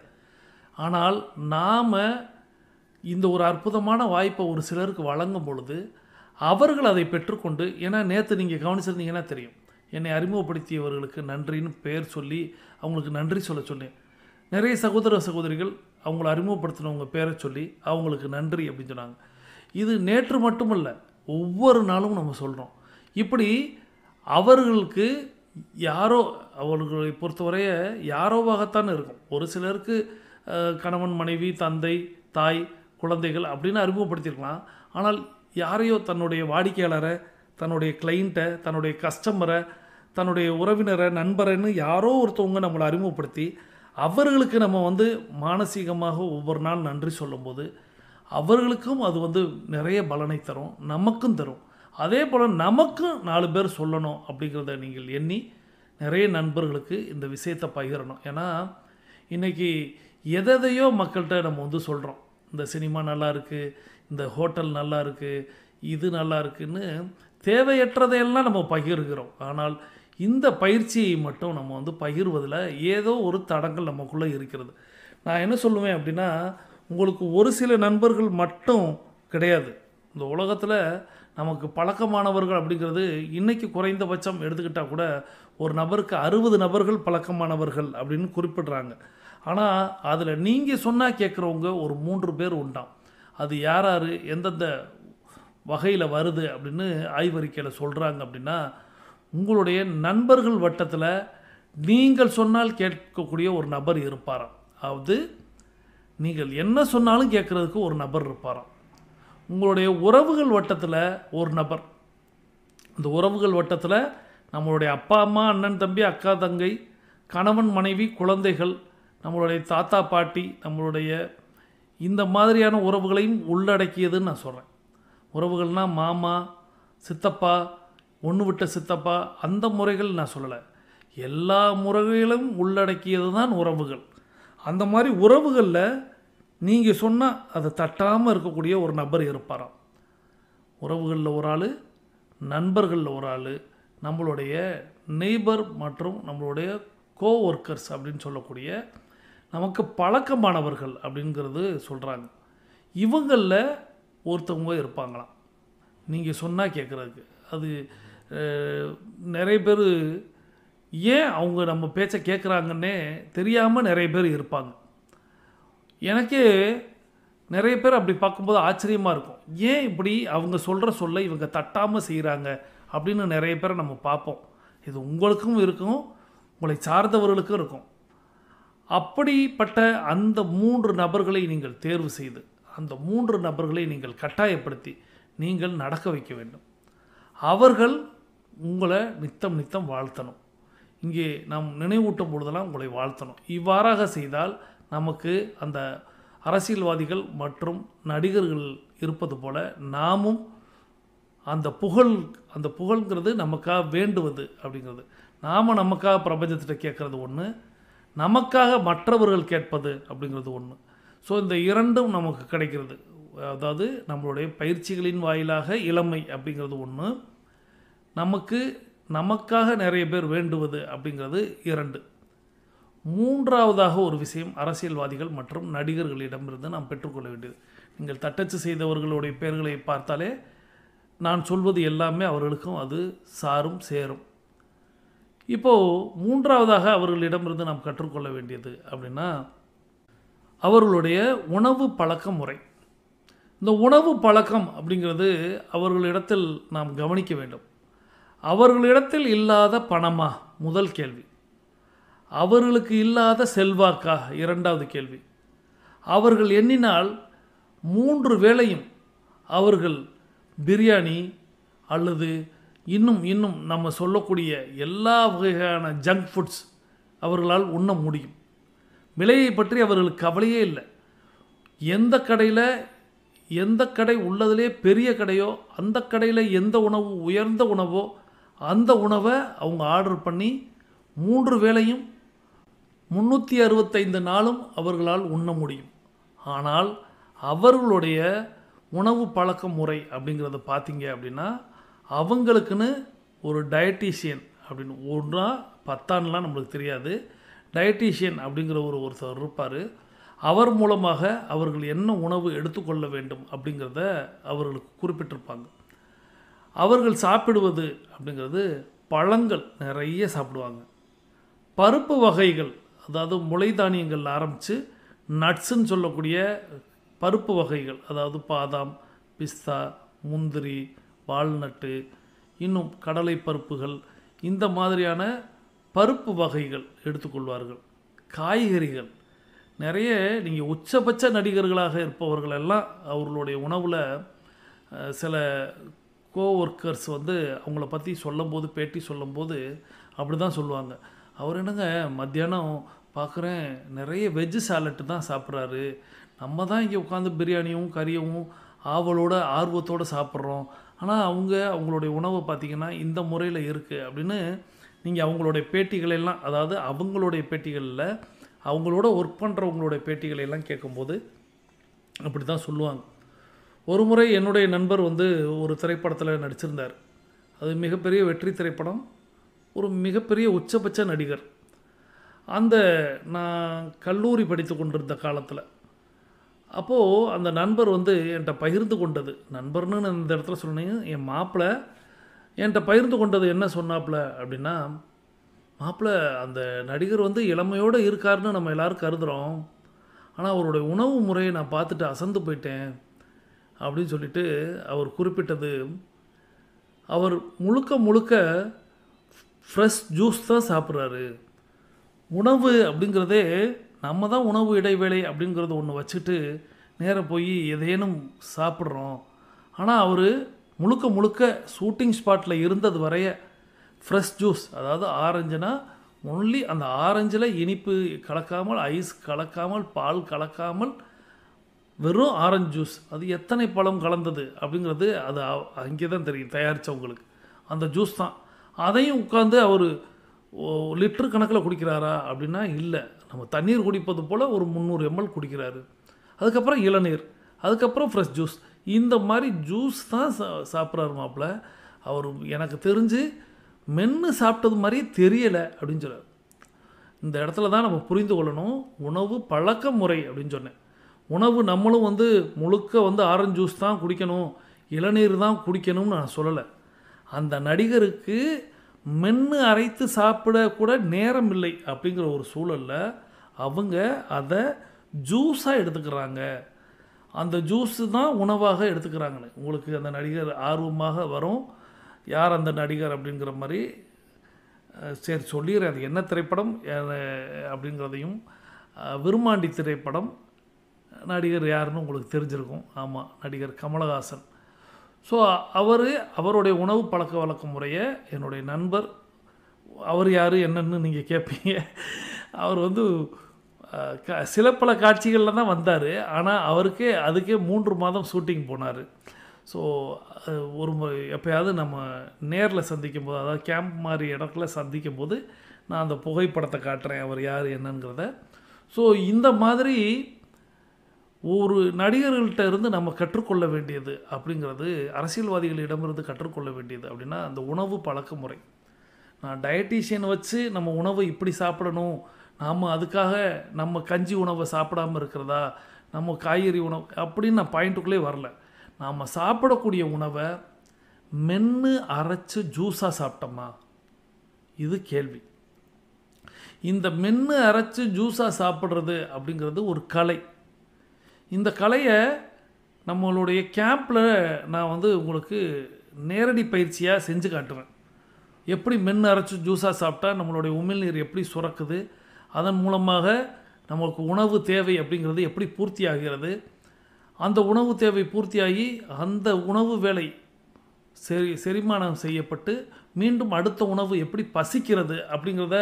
ஆனால் நாம் இந்த ஒரு அற்புதமான வாய்ப்பை ஒரு சிலருக்கு வழங்கும் பொழுது அவர்கள் அதை பெற்றுக்கொண்டு ஏன்னா நேற்று நீங்கள் கவனிச்சிருந்தீங்கன்னா தெரியும் என்னை அறிமுகப்படுத்தியவர்களுக்கு நன்றின்னு பெயர் சொல்லி அவங்களுக்கு நன்றி சொல்ல சொன்னேன் நிறைய சகோதர சகோதரிகள் அவங்கள அறிமுகப்படுத்தினவங்க பேரை சொல்லி அவங்களுக்கு நன்றி அப்படின்னு சொன்னாங்க இது நேற்று மட்டுமல்ல ஒவ்வொரு நாளும் நம்ம சொல்கிறோம் இப்படி அவர்களுக்கு யாரோ அவர்களை பொறுத்தவரைய யாரோவாகத்தான் இருக்கும் ஒரு சிலருக்கு கணவன் மனைவி தந்தை தாய் குழந்தைகள் அப்படின்னு அறிமுகப்படுத்தியிருக்கலாம் ஆனால் யாரையோ தன்னுடைய வாடிக்கையாளரை தன்னுடைய கிளைண்ட்டை தன்னுடைய கஸ்டமரை தன்னுடைய உறவினரை நண்பரைன்னு யாரோ ஒருத்தவங்க நம்மளை அறிமுகப்படுத்தி அவர்களுக்கு நம்ம வந்து மானசீகமாக ஒவ்வொரு நாள் நன்றி சொல்லும்போது அவர்களுக்கும் அது வந்து நிறைய பலனை தரும் நமக்கும் தரும் அதே போல் நமக்கும் நாலு பேர் சொல்லணும் அப்படிங்கிறத நீங்கள் எண்ணி நிறைய நண்பர்களுக்கு இந்த விஷயத்தை பகிரணும் ஏன்னா இன்றைக்கி எதையோ மக்கள்கிட்ட நம்ம வந்து சொல்கிறோம் இந்த சினிமா நல்லா இருக்குது இந்த ஹோட்டல் நல்லா இருக்குது இது நல்லா இருக்குதுன்னு தேவையற்றதையெல்லாம் நம்ம பகிர்கிறோம் ஆனால் இந்த பயிற்சியை மட்டும் நம்ம வந்து பகிர்வதில் ஏதோ ஒரு தடங்கள் நமக்குள்ளே இருக்கிறது நான் என்ன சொல்லுவேன் அப்படின்னா உங்களுக்கு ஒரு சில நண்பர்கள் மட்டும் கிடையாது இந்த உலகத்தில் நமக்கு பழக்கமானவர்கள் அப்படிங்கிறது இன்றைக்கி குறைந்தபட்சம் எடுத்துக்கிட்டால் கூட ஒரு நபருக்கு அறுபது நபர்கள் பழக்கமானவர்கள் அப்படின்னு குறிப்பிட்றாங்க ஆனால் அதில் நீங்கள் சொன்னால் கேட்குறவங்க ஒரு மூன்று பேர் உண்டாம் அது யார் யார் எந்தெந்த வகையில் வருது அப்படின்னு ஆய்வறிக்கையில் சொல்கிறாங்க அப்படின்னா உங்களுடைய நண்பர்கள் வட்டத்தில் நீங்கள் சொன்னால் கேட்கக்கூடிய ஒரு நபர் இருப்பாராம் அதாவது நீங்கள் என்ன சொன்னாலும் கேட்குறதுக்கு ஒரு நபர் இருப்பாராம் உங்களுடைய உறவுகள் வட்டத்தில் ஒரு நபர் இந்த உறவுகள் வட்டத்தில் நம்மளுடைய அப்பா அம்மா அண்ணன் தம்பி அக்கா தங்கை கணவன் மனைவி குழந்தைகள் நம்மளுடைய தாத்தா பாட்டி நம்மளுடைய இந்த மாதிரியான உறவுகளையும் உள்ளடக்கியதுன்னு நான் சொல்கிறேன் உறவுகள்னா மாமா சித்தப்பா ஒன்று விட்ட சித்தப்பா அந்த முறைகள் நான் சொல்லலை எல்லா முறைகளும் உள்ளடக்கியது தான் உறவுகள் அந்த மாதிரி உறவுகளில் நீங்கள் சொன்னால் அதை தட்டாமல் இருக்கக்கூடிய ஒரு நபர் இருப்பாராம் உறவுகளில் ஒரு ஆள் நண்பர்களில் ஒரு ஆள் நம்மளுடைய நெய்பர் மற்றும் நம்மளுடைய கோ ஒர்க்கர்ஸ் அப்படின்னு சொல்லக்கூடிய நமக்கு பழக்கமானவர்கள் அப்படிங்கிறது சொல்கிறாங்க இவங்களில் ஒருத்தவங்க இருப்பாங்களாம் நீங்கள் சொன்னால் கேட்குறதுக்கு அது நிறைய பேர் ஏன் அவங்க நம்ம பேச்சை கேட்குறாங்கன்னே தெரியாமல் நிறைய பேர் இருப்பாங்க எனக்கு நிறைய பேர் அப்படி பார்க்கும்போது ஆச்சரியமாக இருக்கும் ஏன் இப்படி அவங்க சொல்கிற சொல்ல இவங்க தட்டாமல் செய்கிறாங்க அப்படின்னு நிறைய பேரை நம்ம பார்ப்போம் இது உங்களுக்கும் இருக்கும் உங்களை சார்ந்தவர்களுக்கும் இருக்கும் அப்படிப்பட்ட அந்த மூன்று நபர்களை நீங்கள் தேர்வு செய்து அந்த மூன்று நபர்களை நீங்கள் கட்டாயப்படுத்தி நீங்கள் நடக்க வைக்க வேண்டும் அவர்கள் உங்களை நித்தம் நித்தம் வாழ்த்தணும் இங்கே நாம் நினைவூட்டும் பொழுதெல்லாம் உங்களை வாழ்த்தணும் இவ்வாறாக செய்தால் நமக்கு அந்த அரசியல்வாதிகள் மற்றும் நடிகர்கள் இருப்பது போல் நாமும் அந்த புகழ் அந்த புகழ்ங்கிறது நமக்காக வேண்டுவது அப்படிங்கிறது நாம் நமக்காக பிரபஞ்சத்திட்ட கேட்குறது ஒன்று நமக்காக மற்றவர்கள் கேட்பது அப்படிங்கிறது ஒன்று ஸோ இந்த இரண்டும் நமக்கு கிடைக்கிறது அதாவது நம்மளுடைய பயிற்சிகளின் வாயிலாக இளமை அப்படிங்கிறது ஒன்று நமக்கு நமக்காக நிறைய பேர் வேண்டுவது அப்படிங்கிறது இரண்டு மூன்றாவதாக ஒரு விஷயம் அரசியல்வாதிகள் மற்றும் நடிகர்களிடமிருந்து நாம் பெற்றுக்கொள்ள வேண்டியது நீங்கள் தட்டச்சு செய்தவர்களுடைய பெயர்களை பார்த்தாலே நான் சொல்வது எல்லாமே அவர்களுக்கும் அது சாரும் சேரும் இப்போது மூன்றாவதாக அவர்களிடமிருந்து நாம் கற்றுக்கொள்ள வேண்டியது அப்படின்னா அவர்களுடைய உணவு பழக்க முறை இந்த உணவு பழக்கம் அப்படிங்கிறது அவர்களிடத்தில் நாம் கவனிக்க வேண்டும் அவர்களிடத்தில் இல்லாத பணமா முதல் கேள்வி அவர்களுக்கு இல்லாத செல்வாக்கா இரண்டாவது கேள்வி அவர்கள் எண்ணினால் மூன்று வேளையும் அவர்கள் பிரியாணி அல்லது இன்னும் இன்னும் நம்ம சொல்லக்கூடிய எல்லா வகையான ஜங்க் ஃபுட்ஸ் அவர்களால் உண்ண முடியும் விலையை பற்றி அவர்களுக்கு கவலையே இல்லை எந்த கடையில் எந்த கடை உள்ளதிலே பெரிய கடையோ அந்த கடையில் எந்த உணவு உயர்ந்த உணவோ அந்த உணவை அவங்க ஆர்டர் பண்ணி மூன்று வேளையும் முந்நூற்றி அறுபத்தைந்து நாளும் அவர்களால் உண்ண முடியும் ஆனால் அவர்களுடைய உணவு பழக்க முறை அப்படிங்கிறத பார்த்தீங்க அப்படின்னா அவங்களுக்குன்னு ஒரு டயட்டீஷியன் அப்படின்னு ஒன்றா பத்தான்லாம் நம்மளுக்கு தெரியாது டயட்டீஷியன் அப்படிங்கிற ஒரு ஒருத்தர் இருப்பார் அவர் மூலமாக அவர்கள் என்ன உணவு எடுத்துக்கொள்ள வேண்டும் அப்படிங்கிறத அவர்களுக்கு குறிப்பிட்டிருப்பாங்க அவர்கள் சாப்பிடுவது அப்படிங்கிறது பழங்கள் நிறைய சாப்பிடுவாங்க பருப்பு வகைகள் அதாவது முளை தானியங்கள் ஆரம்பித்து நட்ஸுன்னு சொல்லக்கூடிய பருப்பு வகைகள் அதாவது பாதாம் பிஸ்தா முந்திரி வால்நட்டு இன்னும் கடலை பருப்புகள் இந்த மாதிரியான பருப்பு வகைகள் எடுத்துக்கொள்வார்கள் காய்கறிகள் நிறைய நீங்கள் உச்சபட்ச நடிகர்களாக இருப்பவர்கள் எல்லாம் அவர்களுடைய உணவில் சில கோ வந்து அவங்கள பற்றி சொல்லும்போது பேட்டி சொல்லும்போது அப்படி தான் சொல்லுவாங்க அவர் என்னங்க மத்தியானம் பார்க்குறேன் நிறைய வெஜ்ஜு சாலட்டு தான் சாப்பிட்றாரு நம்ம தான் இங்கே உட்காந்து பிரியாணியும் கறியும் ஆவலோட ஆர்வத்தோடு சாப்பிட்றோம் ஆனால் அவங்க அவங்களுடைய உணவை பார்த்திங்கன்னா இந்த முறையில் இருக்குது அப்படின்னு நீங்கள் அவங்களுடைய பேட்டிகளெல்லாம் அதாவது அவங்களுடைய பேட்டிகளில் அவங்களோட ஒர்க் பண்ணுறவங்களுடைய பேட்டிகளையெல்லாம் கேட்கும்போது அப்படி தான் சொல்லுவாங்க ஒரு முறை என்னுடைய நண்பர் வந்து ஒரு திரைப்படத்தில் நடிச்சிருந்தார் அது மிகப்பெரிய வெற்றி திரைப்படம் ஒரு மிகப்பெரிய உச்சபட்ச நடிகர் அந்த நான் கல்லூரி படித்து கொண்டிருந்த காலத்தில் அப்போது அந்த நண்பர் வந்து என்கிட்ட பகிர்ந்து கொண்டது நண்பர்னு நான் இந்த இடத்துல சொன்னேன் என் மாப்பிள்ள என்கிட்ட பகிர்ந்து கொண்டது என்ன சொன்னாப்புல அப்படின்னா மாப்பிள்ள அந்த நடிகர் வந்து இளமையோடு இருக்காருன்னு நம்ம எல்லோரும் கருதுகிறோம் ஆனால் அவருடைய உணவு முறையை நான் பார்த்துட்டு அசந்து போயிட்டேன் அப்படின்னு சொல்லிட்டு அவர் குறிப்பிட்டது அவர் முழுக்க முழுக்க ஃப்ரெஷ் ஜூஸ் தான் சாப்பிட்றாரு உணவு அப்படிங்கிறதே நம்ம தான் உணவு இடைவேளை அப்படிங்கிறத ஒன்று வச்சுட்டு நேராக போய் எதேனும் சாப்பிட்றோம் ஆனால் அவர் முழுக்க முழுக்க ஷூட்டிங் ஸ்பாட்டில் இருந்தது வரைய ஃப்ரெஷ் ஜூஸ் அதாவது ஆரஞ்சுனா ஒன்லி அந்த ஆரஞ்சில் இனிப்பு கலக்காமல் ஐஸ் கலக்காமல் பால் கலக்காமல் வெறும் ஆரஞ்சு ஜூஸ் அது எத்தனை பழம் கலந்தது அப்படிங்கிறது அது அங்கே தான் தெரியும் தயாரித்தவங்களுக்கு அந்த ஜூஸ் தான் அதையும் உட்காந்து அவர் லிட்டர் கணக்கில் குடிக்கிறாரா அப்படின்னா இல்லை நம்ம தண்ணீர் குடிப்பது போல் ஒரு முந்நூறு எம்எல் குடிக்கிறாரு அதுக்கப்புறம் இளநீர் அதுக்கப்புறம் ஃப்ரெஷ் ஜூஸ் இந்த மாதிரி ஜூஸ் தான் சா சாப்பிட்றாரு மாப்பிள்ள அவர் எனக்கு தெரிஞ்சு மென்று சாப்பிட்டது மாதிரியே தெரியலை அப்படின்னு சொல்கிறார் இந்த இடத்துல தான் நம்ம புரிந்து கொள்ளணும் உணவு பழக்க முறை அப்படின்னு சொன்னேன் உணவு நம்மளும் வந்து முழுக்க வந்து ஆரஞ்சு ஜூஸ் தான் குடிக்கணும் இளநீர் தான் குடிக்கணும்னு நான் சொல்லலை அந்த நடிகருக்கு மென்று அரைத்து சாப்பிட கூட நேரம் இல்லை அப்படிங்கிற ஒரு சூழலில் அவங்க அதை ஜூஸாக எடுத்துக்கிறாங்க அந்த ஜூஸு தான் உணவாக எடுத்துக்கிறாங்கன்னு உங்களுக்கு அந்த நடிகர் ஆர்வமாக வரும் யார் அந்த நடிகர் அப்படிங்கிற மாதிரி சரி சொல்லிடுறேன் அது என்ன திரைப்படம் அப்படிங்கிறதையும் விரும்மாண்டி திரைப்படம் நடிகர் யாருன்னு உங்களுக்கு தெரிஞ்சிருக்கும் ஆமாம் நடிகர் கமலஹாசன் ஸோ அவர் அவருடைய உணவு பழக்க வழக்க முறையை என்னுடைய நண்பர் அவர் யார் என்னன்னு நீங்கள் கேட்பீங்க அவர் வந்து சில பல காட்சிகளில் தான் வந்தார் ஆனால் அவருக்கே அதுக்கே மூன்று மாதம் ஷூட்டிங் போனார் ஸோ ஒரு எப்போயாவது நம்ம நேரில் சந்திக்கும் போது அதாவது கேம்ப் மாதிரி இடத்துல சந்திக்கும் போது நான் அந்த புகைப்படத்தை காட்டுறேன் அவர் யார் என்னங்கிறத ஸோ இந்த மாதிரி ஒரு நடிகர்கள்ட்ட இருந்து நம்ம கற்றுக்கொள்ள வேண்டியது அப்படிங்கிறது அரசியல்வாதிகளிடமிருந்து கற்றுக்கொள்ள வேண்டியது அப்படின்னா அந்த உணவு பழக்க முறை நான் டயட்டீஷியன் வச்சு நம்ம உணவை இப்படி சாப்பிடணும் நாம் அதுக்காக நம்ம கஞ்சி உணவை சாப்பிடாமல் இருக்கிறதா நம்ம காய்கறி உணவு அப்படின்னு நான் பாயிண்ட்டுக்குள்ளே வரல நாம் சாப்பிடக்கூடிய உணவை மென்று அரைச்சி ஜூஸாக சாப்பிட்டோமா இது கேள்வி இந்த மென்று அரைச்சி ஜூஸாக சாப்பிட்றது அப்படிங்கிறது ஒரு கலை இந்த கலையை நம்மளுடைய கேம்பில் நான் வந்து உங்களுக்கு நேரடி பயிற்சியாக செஞ்சு காட்டுறேன் எப்படி மென்று அரைச்சி ஜூஸாக சாப்பிட்டா நம்மளுடைய உமிழ்நீர் எப்படி சுரக்குது அதன் மூலமாக நம்மளுக்கு உணவு தேவை அப்படிங்கிறது எப்படி பூர்த்தி ஆகிறது அந்த உணவு தேவை பூர்த்தியாகி அந்த உணவு வேலை செரி செரிமானம் செய்யப்பட்டு மீண்டும் அடுத்த உணவு எப்படி பசிக்கிறது அப்படிங்கிறத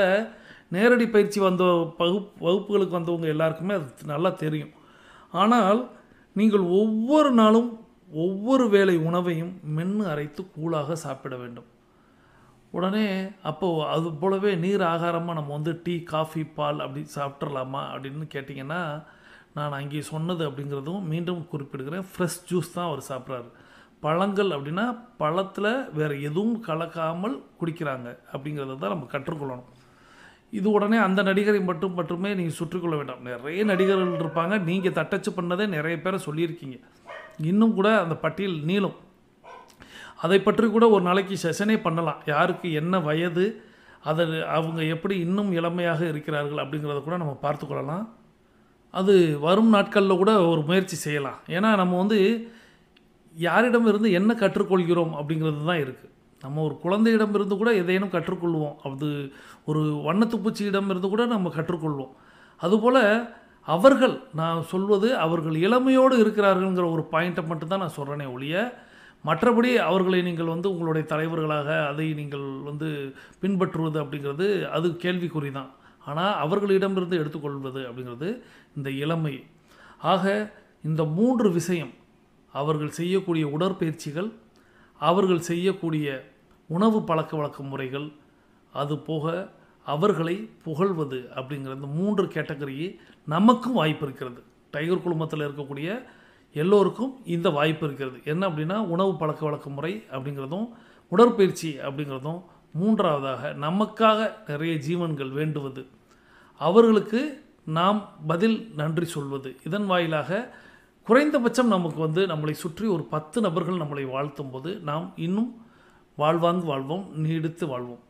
நேரடி பயிற்சி வந்த பகு வகுப்புகளுக்கு வந்தவங்க எல்லாருக்குமே அது நல்லா தெரியும் ஆனால் நீங்கள் ஒவ்வொரு நாளும் ஒவ்வொரு வேளை உணவையும் மென்று அரைத்து கூழாக சாப்பிட வேண்டும் உடனே அப்போது அது போலவே நீர் ஆகாரமாக நம்ம வந்து டீ காஃபி பால் அப்படி சாப்பிட்றலாமா அப்படின்னு கேட்டிங்கன்னா நான் அங்கே சொன்னது அப்படிங்கிறதும் மீண்டும் குறிப்பிடுகிறேன் ஃப்ரெஷ் ஜூஸ் தான் அவர் சாப்பிட்றாரு பழங்கள் அப்படின்னா பழத்தில் வேறு எதுவும் கலக்காமல் குடிக்கிறாங்க அப்படிங்கிறத தான் நம்ம கற்றுக்கொள்ளணும் இது உடனே அந்த நடிகரை மட்டும் மட்டுமே நீங்கள் சுற்றிக்கொள்ள வேண்டாம் நிறைய நடிகர்கள் இருப்பாங்க நீங்கள் தட்டச்சு பண்ணதே நிறைய பேரை சொல்லியிருக்கீங்க இன்னும் கூட அந்த பட்டியல் நீளும் அதை பற்றி கூட ஒரு நாளைக்கு செஷனே பண்ணலாம் யாருக்கு என்ன வயது அதை அவங்க எப்படி இன்னும் இளமையாக இருக்கிறார்கள் அப்படிங்கிறத கூட நம்ம பார்த்துக்கொள்ளலாம் அது வரும் நாட்களில் கூட ஒரு முயற்சி செய்யலாம் ஏன்னா நம்ம வந்து யாரிடமிருந்து என்ன கற்றுக்கொள்கிறோம் அப்படிங்கிறது தான் இருக்குது நம்ம ஒரு குழந்தையிடமிருந்து கூட எதையேனும் கற்றுக்கொள்வோம் அது ஒரு இருந்து கூட நம்ம கற்றுக்கொள்வோம் அதுபோல் அவர்கள் நான் சொல்வது அவர்கள் இளமையோடு இருக்கிறார்கள்ங்கிற ஒரு பாயிண்ட்டை மட்டும்தான் நான் சொல்கிறேனே ஒழிய மற்றபடி அவர்களை நீங்கள் வந்து உங்களுடைய தலைவர்களாக அதை நீங்கள் வந்து பின்பற்றுவது அப்படிங்கிறது அது கேள்விக்குறி தான் ஆனால் அவர்களிடமிருந்து எடுத்துக்கொள்வது அப்படிங்கிறது இந்த இளமை ஆக இந்த மூன்று விஷயம் அவர்கள் செய்யக்கூடிய உடற்பயிற்சிகள் அவர்கள் செய்யக்கூடிய உணவு பழக்க வழக்க முறைகள் அது போக அவர்களை புகழ்வது அப்படிங்கிற மூன்று கேட்டகரியே நமக்கும் வாய்ப்பு இருக்கிறது டைகர் குழுமத்தில் இருக்கக்கூடிய எல்லோருக்கும் இந்த வாய்ப்பு இருக்கிறது என்ன அப்படின்னா உணவு பழக்க வழக்க முறை அப்படிங்கிறதும் உடற்பயிற்சி அப்படிங்கிறதும் மூன்றாவதாக நமக்காக நிறைய ஜீவன்கள் வேண்டுவது அவர்களுக்கு நாம் பதில் நன்றி சொல்வது இதன் வாயிலாக குறைந்தபட்சம் நமக்கு வந்து நம்மளை சுற்றி ஒரு பத்து நபர்கள் நம்மளை வாழ்த்தும் போது நாம் இன்னும் வாழ்வாங்கு வாழ்வோம் நீடித்து வாழ்வோம்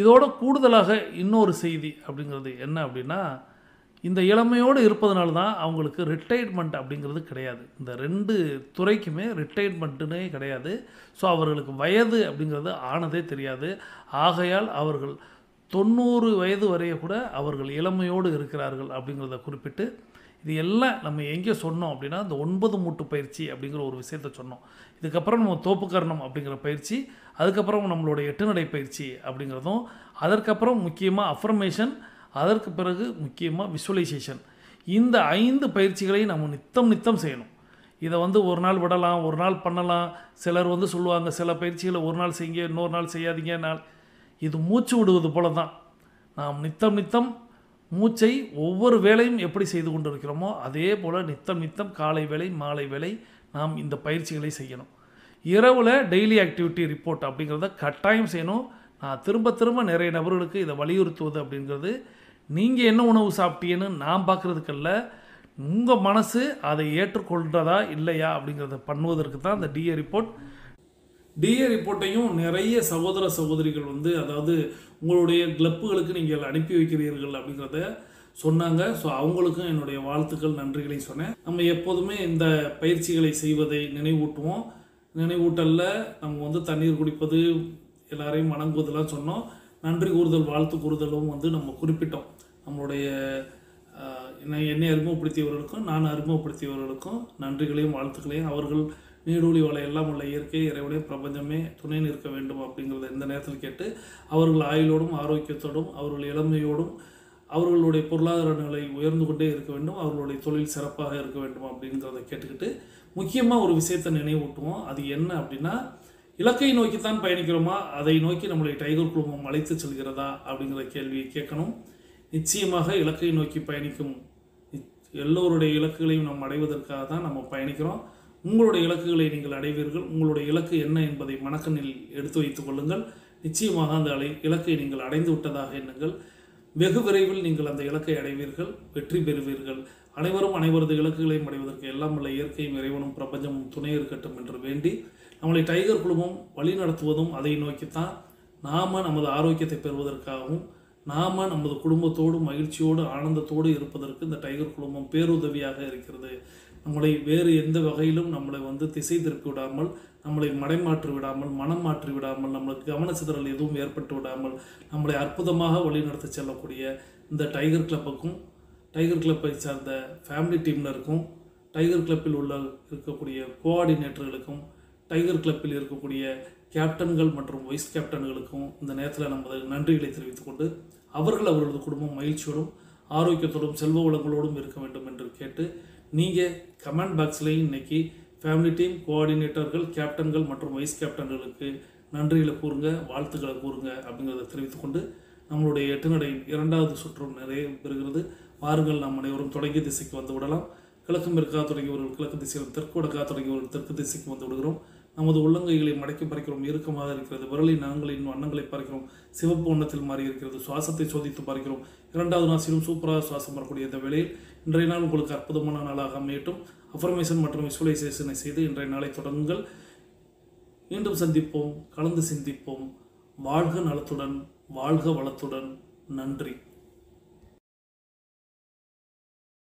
இதோட கூடுதலாக இன்னொரு செய்தி அப்படிங்கிறது என்ன அப்படின்னா இந்த இளமையோடு இருப்பதனால தான் அவங்களுக்கு ரிட்டையர்மெண்ட் அப்படிங்கிறது கிடையாது இந்த ரெண்டு துறைக்குமே ரிட்டையர்மெண்ட்டுனே கிடையாது ஸோ அவர்களுக்கு வயது அப்படிங்கிறது ஆனதே தெரியாது ஆகையால் அவர்கள் தொண்ணூறு வயது வரைய கூட அவர்கள் இளமையோடு இருக்கிறார்கள் அப்படிங்கிறத குறிப்பிட்டு இது எல்லாம் நம்ம எங்கே சொன்னோம் அப்படின்னா இந்த ஒன்பது மூட்டு பயிற்சி அப்படிங்கிற ஒரு விஷயத்த சொன்னோம் இதுக்கப்புறம் நம்ம தோப்புக்கரணம் அப்படிங்கிற பயிற்சி அதுக்கப்புறம் நம்மளோட எட்டு நடை பயிற்சி அப்படிங்கிறதும் அதற்கப்புறம் முக்கியமாக அஃபர்மேஷன் அதற்கு பிறகு முக்கியமாக விஷுவலைசேஷன் இந்த ஐந்து பயிற்சிகளையும் நம்ம நித்தம் நித்தம் செய்யணும் இதை வந்து ஒரு நாள் விடலாம் ஒரு நாள் பண்ணலாம் சிலர் வந்து சொல்லுவாங்க சில பயிற்சிகளை ஒரு நாள் செய்யுங்க இன்னொரு நாள் செய்யாதீங்க நாள் இது மூச்சு விடுவது போல தான் நாம் நித்தம் நித்தம் மூச்சை ஒவ்வொரு வேலையும் எப்படி செய்து கொண்டிருக்கிறோமோ அதே போல் நித்தம் நித்தம் காலை வேலை மாலை வேலை நாம் இந்த பயிற்சிகளை செய்யணும் இரவில் டெய்லி ஆக்டிவிட்டி ரிப்போர்ட் அப்படிங்கிறத கட்டாயம் செய்யணும் நான் திரும்ப திரும்ப நிறைய நபர்களுக்கு இதை வலியுறுத்துவது அப்படிங்கிறது நீங்கள் என்ன உணவு சாப்பிட்டீங்கன்னு நான் பார்க்குறதுக்கல்ல உங்கள் மனசு அதை ஏற்றுக்கொள்கிறதா இல்லையா அப்படிங்கிறத பண்ணுவதற்கு தான் அந்த டிஏ ரிப்போர்ட் டிஏ ரிப்போர்ட்டையும் நிறைய சகோதர சகோதரிகள் வந்து அதாவது உங்களுடைய கிளப்புகளுக்கு நீங்கள் அனுப்பி வைக்கிறீர்கள் அப்படிங்கிறத சொன்னாங்க ஸோ அவங்களுக்கும் என்னுடைய வாழ்த்துக்கள் நன்றிகளை சொன்னேன் நம்ம எப்போதுமே இந்த பயிற்சிகளை செய்வதை நினைவூட்டுவோம் நினைவூட்டலில் நம்ம வந்து தண்ணீர் குடிப்பது எல்லாரையும் வணங்குவதெல்லாம் சொன்னோம் நன்றி கூறுதல் வாழ்த்து கூறுதலும் வந்து நம்ம குறிப்பிட்டோம் நம்மளுடைய என்னை என்னை அறிமுகப்படுத்தியவர்களுக்கும் நான் அறிமுகப்படுத்தியவர்களுக்கும் நன்றிகளையும் வாழ்த்துக்களையும் அவர்கள் நீடூழி வலை எல்லாம் உள்ள இயற்கை இறைவனே பிரபஞ்சமே துணை நிற்க வேண்டும் அப்படிங்கிறத இந்த நேரத்தில் கேட்டு அவர்கள் ஆயுளோடும் ஆரோக்கியத்தோடும் அவர்கள் இளமையோடும் அவர்களுடைய பொருளாதார நிலை உயர்ந்து கொண்டே இருக்க வேண்டும் அவர்களுடைய தொழில் சிறப்பாக இருக்க வேண்டும் அப்படிங்கிறத கேட்டுக்கிட்டு முக்கியமாக ஒரு விஷயத்தை நினைவூட்டுவோம் அது என்ன அப்படின்னா இலக்கை நோக்கித்தான் பயணிக்கிறோமா அதை நோக்கி நம்முடைய டைகர் குழுமம் அழைத்து செல்கிறதா அப்படிங்கிற கேள்வியை கேட்கணும் நிச்சயமாக இலக்கை நோக்கி பயணிக்கும் எல்லோருடைய இலக்குகளையும் நம்ம அடைவதற்காக தான் நம்ம பயணிக்கிறோம் உங்களுடைய இலக்குகளை நீங்கள் அடைவீர்கள் உங்களுடைய இலக்கு என்ன என்பதை மனக்கண்ணில் எடுத்து வைத்துக் கொள்ளுங்கள் நிச்சயமாக அந்த அலை இலக்கை நீங்கள் அடைந்து விட்டதாக எண்ணுங்கள் வெகு விரைவில் நீங்கள் அந்த இலக்கை அடைவீர்கள் வெற்றி பெறுவீர்கள் அனைவரும் அனைவரது இலக்குகளையும் அடைவதற்கு எல்லாம் உள்ள இயற்கையும் இறைவனும் பிரபஞ்சமும் துணை இருக்கட்டும் என்று வேண்டி நம்மளை டைகர் குழுமம் வழி நடத்துவதும் அதை நோக்கித்தான் நாம் நமது ஆரோக்கியத்தை பெறுவதற்காகவும் நாம் நமது குடும்பத்தோடு மகிழ்ச்சியோடு ஆனந்தத்தோடு இருப்பதற்கு இந்த டைகர் குழுமம் பேருதவியாக இருக்கிறது நம்மளை வேறு எந்த வகையிலும் நம்மளை வந்து திசை திருப்பி விடாமல் நம்மளை மடைமாற்றி விடாமல் மனம் மாற்றி விடாமல் நம்மளுக்கு கவன சிதறல் எதுவும் ஏற்பட்டு விடாமல் நம்மளை அற்புதமாக வழிநடத்தி செல்லக்கூடிய இந்த டைகர் கிளப்புக்கும் டைகர் கிளப்பை சார்ந்த ஃபேமிலி டீம்னருக்கும் டைகர் கிளப்பில் உள்ள இருக்கக்கூடிய கோஆர்டினேட்டர்களுக்கும் டைகர் கிளப்பில் இருக்கக்கூடிய கேப்டன்கள் மற்றும் வைஸ் கேப்டன்களுக்கும் இந்த நேரத்தில் நமது நன்றிகளை தெரிவித்துக்கொண்டு அவர்கள் அவர்களது குடும்பம் மகிழ்ச்சியோடும் ஆரோக்கியத்தோடும் செல்வ வளங்களோடும் இருக்க வேண்டும் என்று கேட்டு நீங்கள் கமெண்ட் பாக்ஸ்லையும் இன்றைக்கி ஃபேமிலி டீம் கோஆர்டினேட்டர்கள் கேப்டன்கள் மற்றும் வைஸ் கேப்டன்களுக்கு நன்றிகளை கூறுங்க வாழ்த்துக்களை கூறுங்க அப்படிங்கிறத தெரிவித்துக்கொண்டு நம்மளுடைய எட்டுநடை இரண்டாவது சுற்றம் நிறைய பெறுகிறது வாருங்கள் நாம் அனைவரும் தொடங்கிய திசைக்கு வந்து விடலாம் கிழக்கு மேற்காக தொடங்கியவர்கள் கிழக்கு திசையிலும் தெற்கு வடக்காக தொடங்கியவர்கள் தெற்கு திசைக்கு வந்து விடுகிறோம் நமது உள்ளங்கைகளை மடக்கி பறிக்கிறோம் இறுக்கமாக இருக்கிறது விரலின் நகங்களின் வண்ணங்களை பறிக்கிறோம் சிவப்பு வண்ணத்தில் மாறி இருக்கிறது சுவாசத்தை சோதித்து பார்க்கிறோம் இரண்டாவது நாசிலும் சூப்பராக சுவாசம் வரக்கூடிய இந்த வேளையில் இன்றைய நாள் உங்களுக்கு அற்புதமான நாளாக அமையட்டும் அஃபர்மேஷன் மற்றும் விசுவலைசேஷனை செய்து இன்றைய நாளை தொடங்குங்கள் மீண்டும் சந்திப்போம் கலந்து சிந்திப்போம் வாழ்க நலத்துடன் வாழ்க வளத்துடன் நன்றி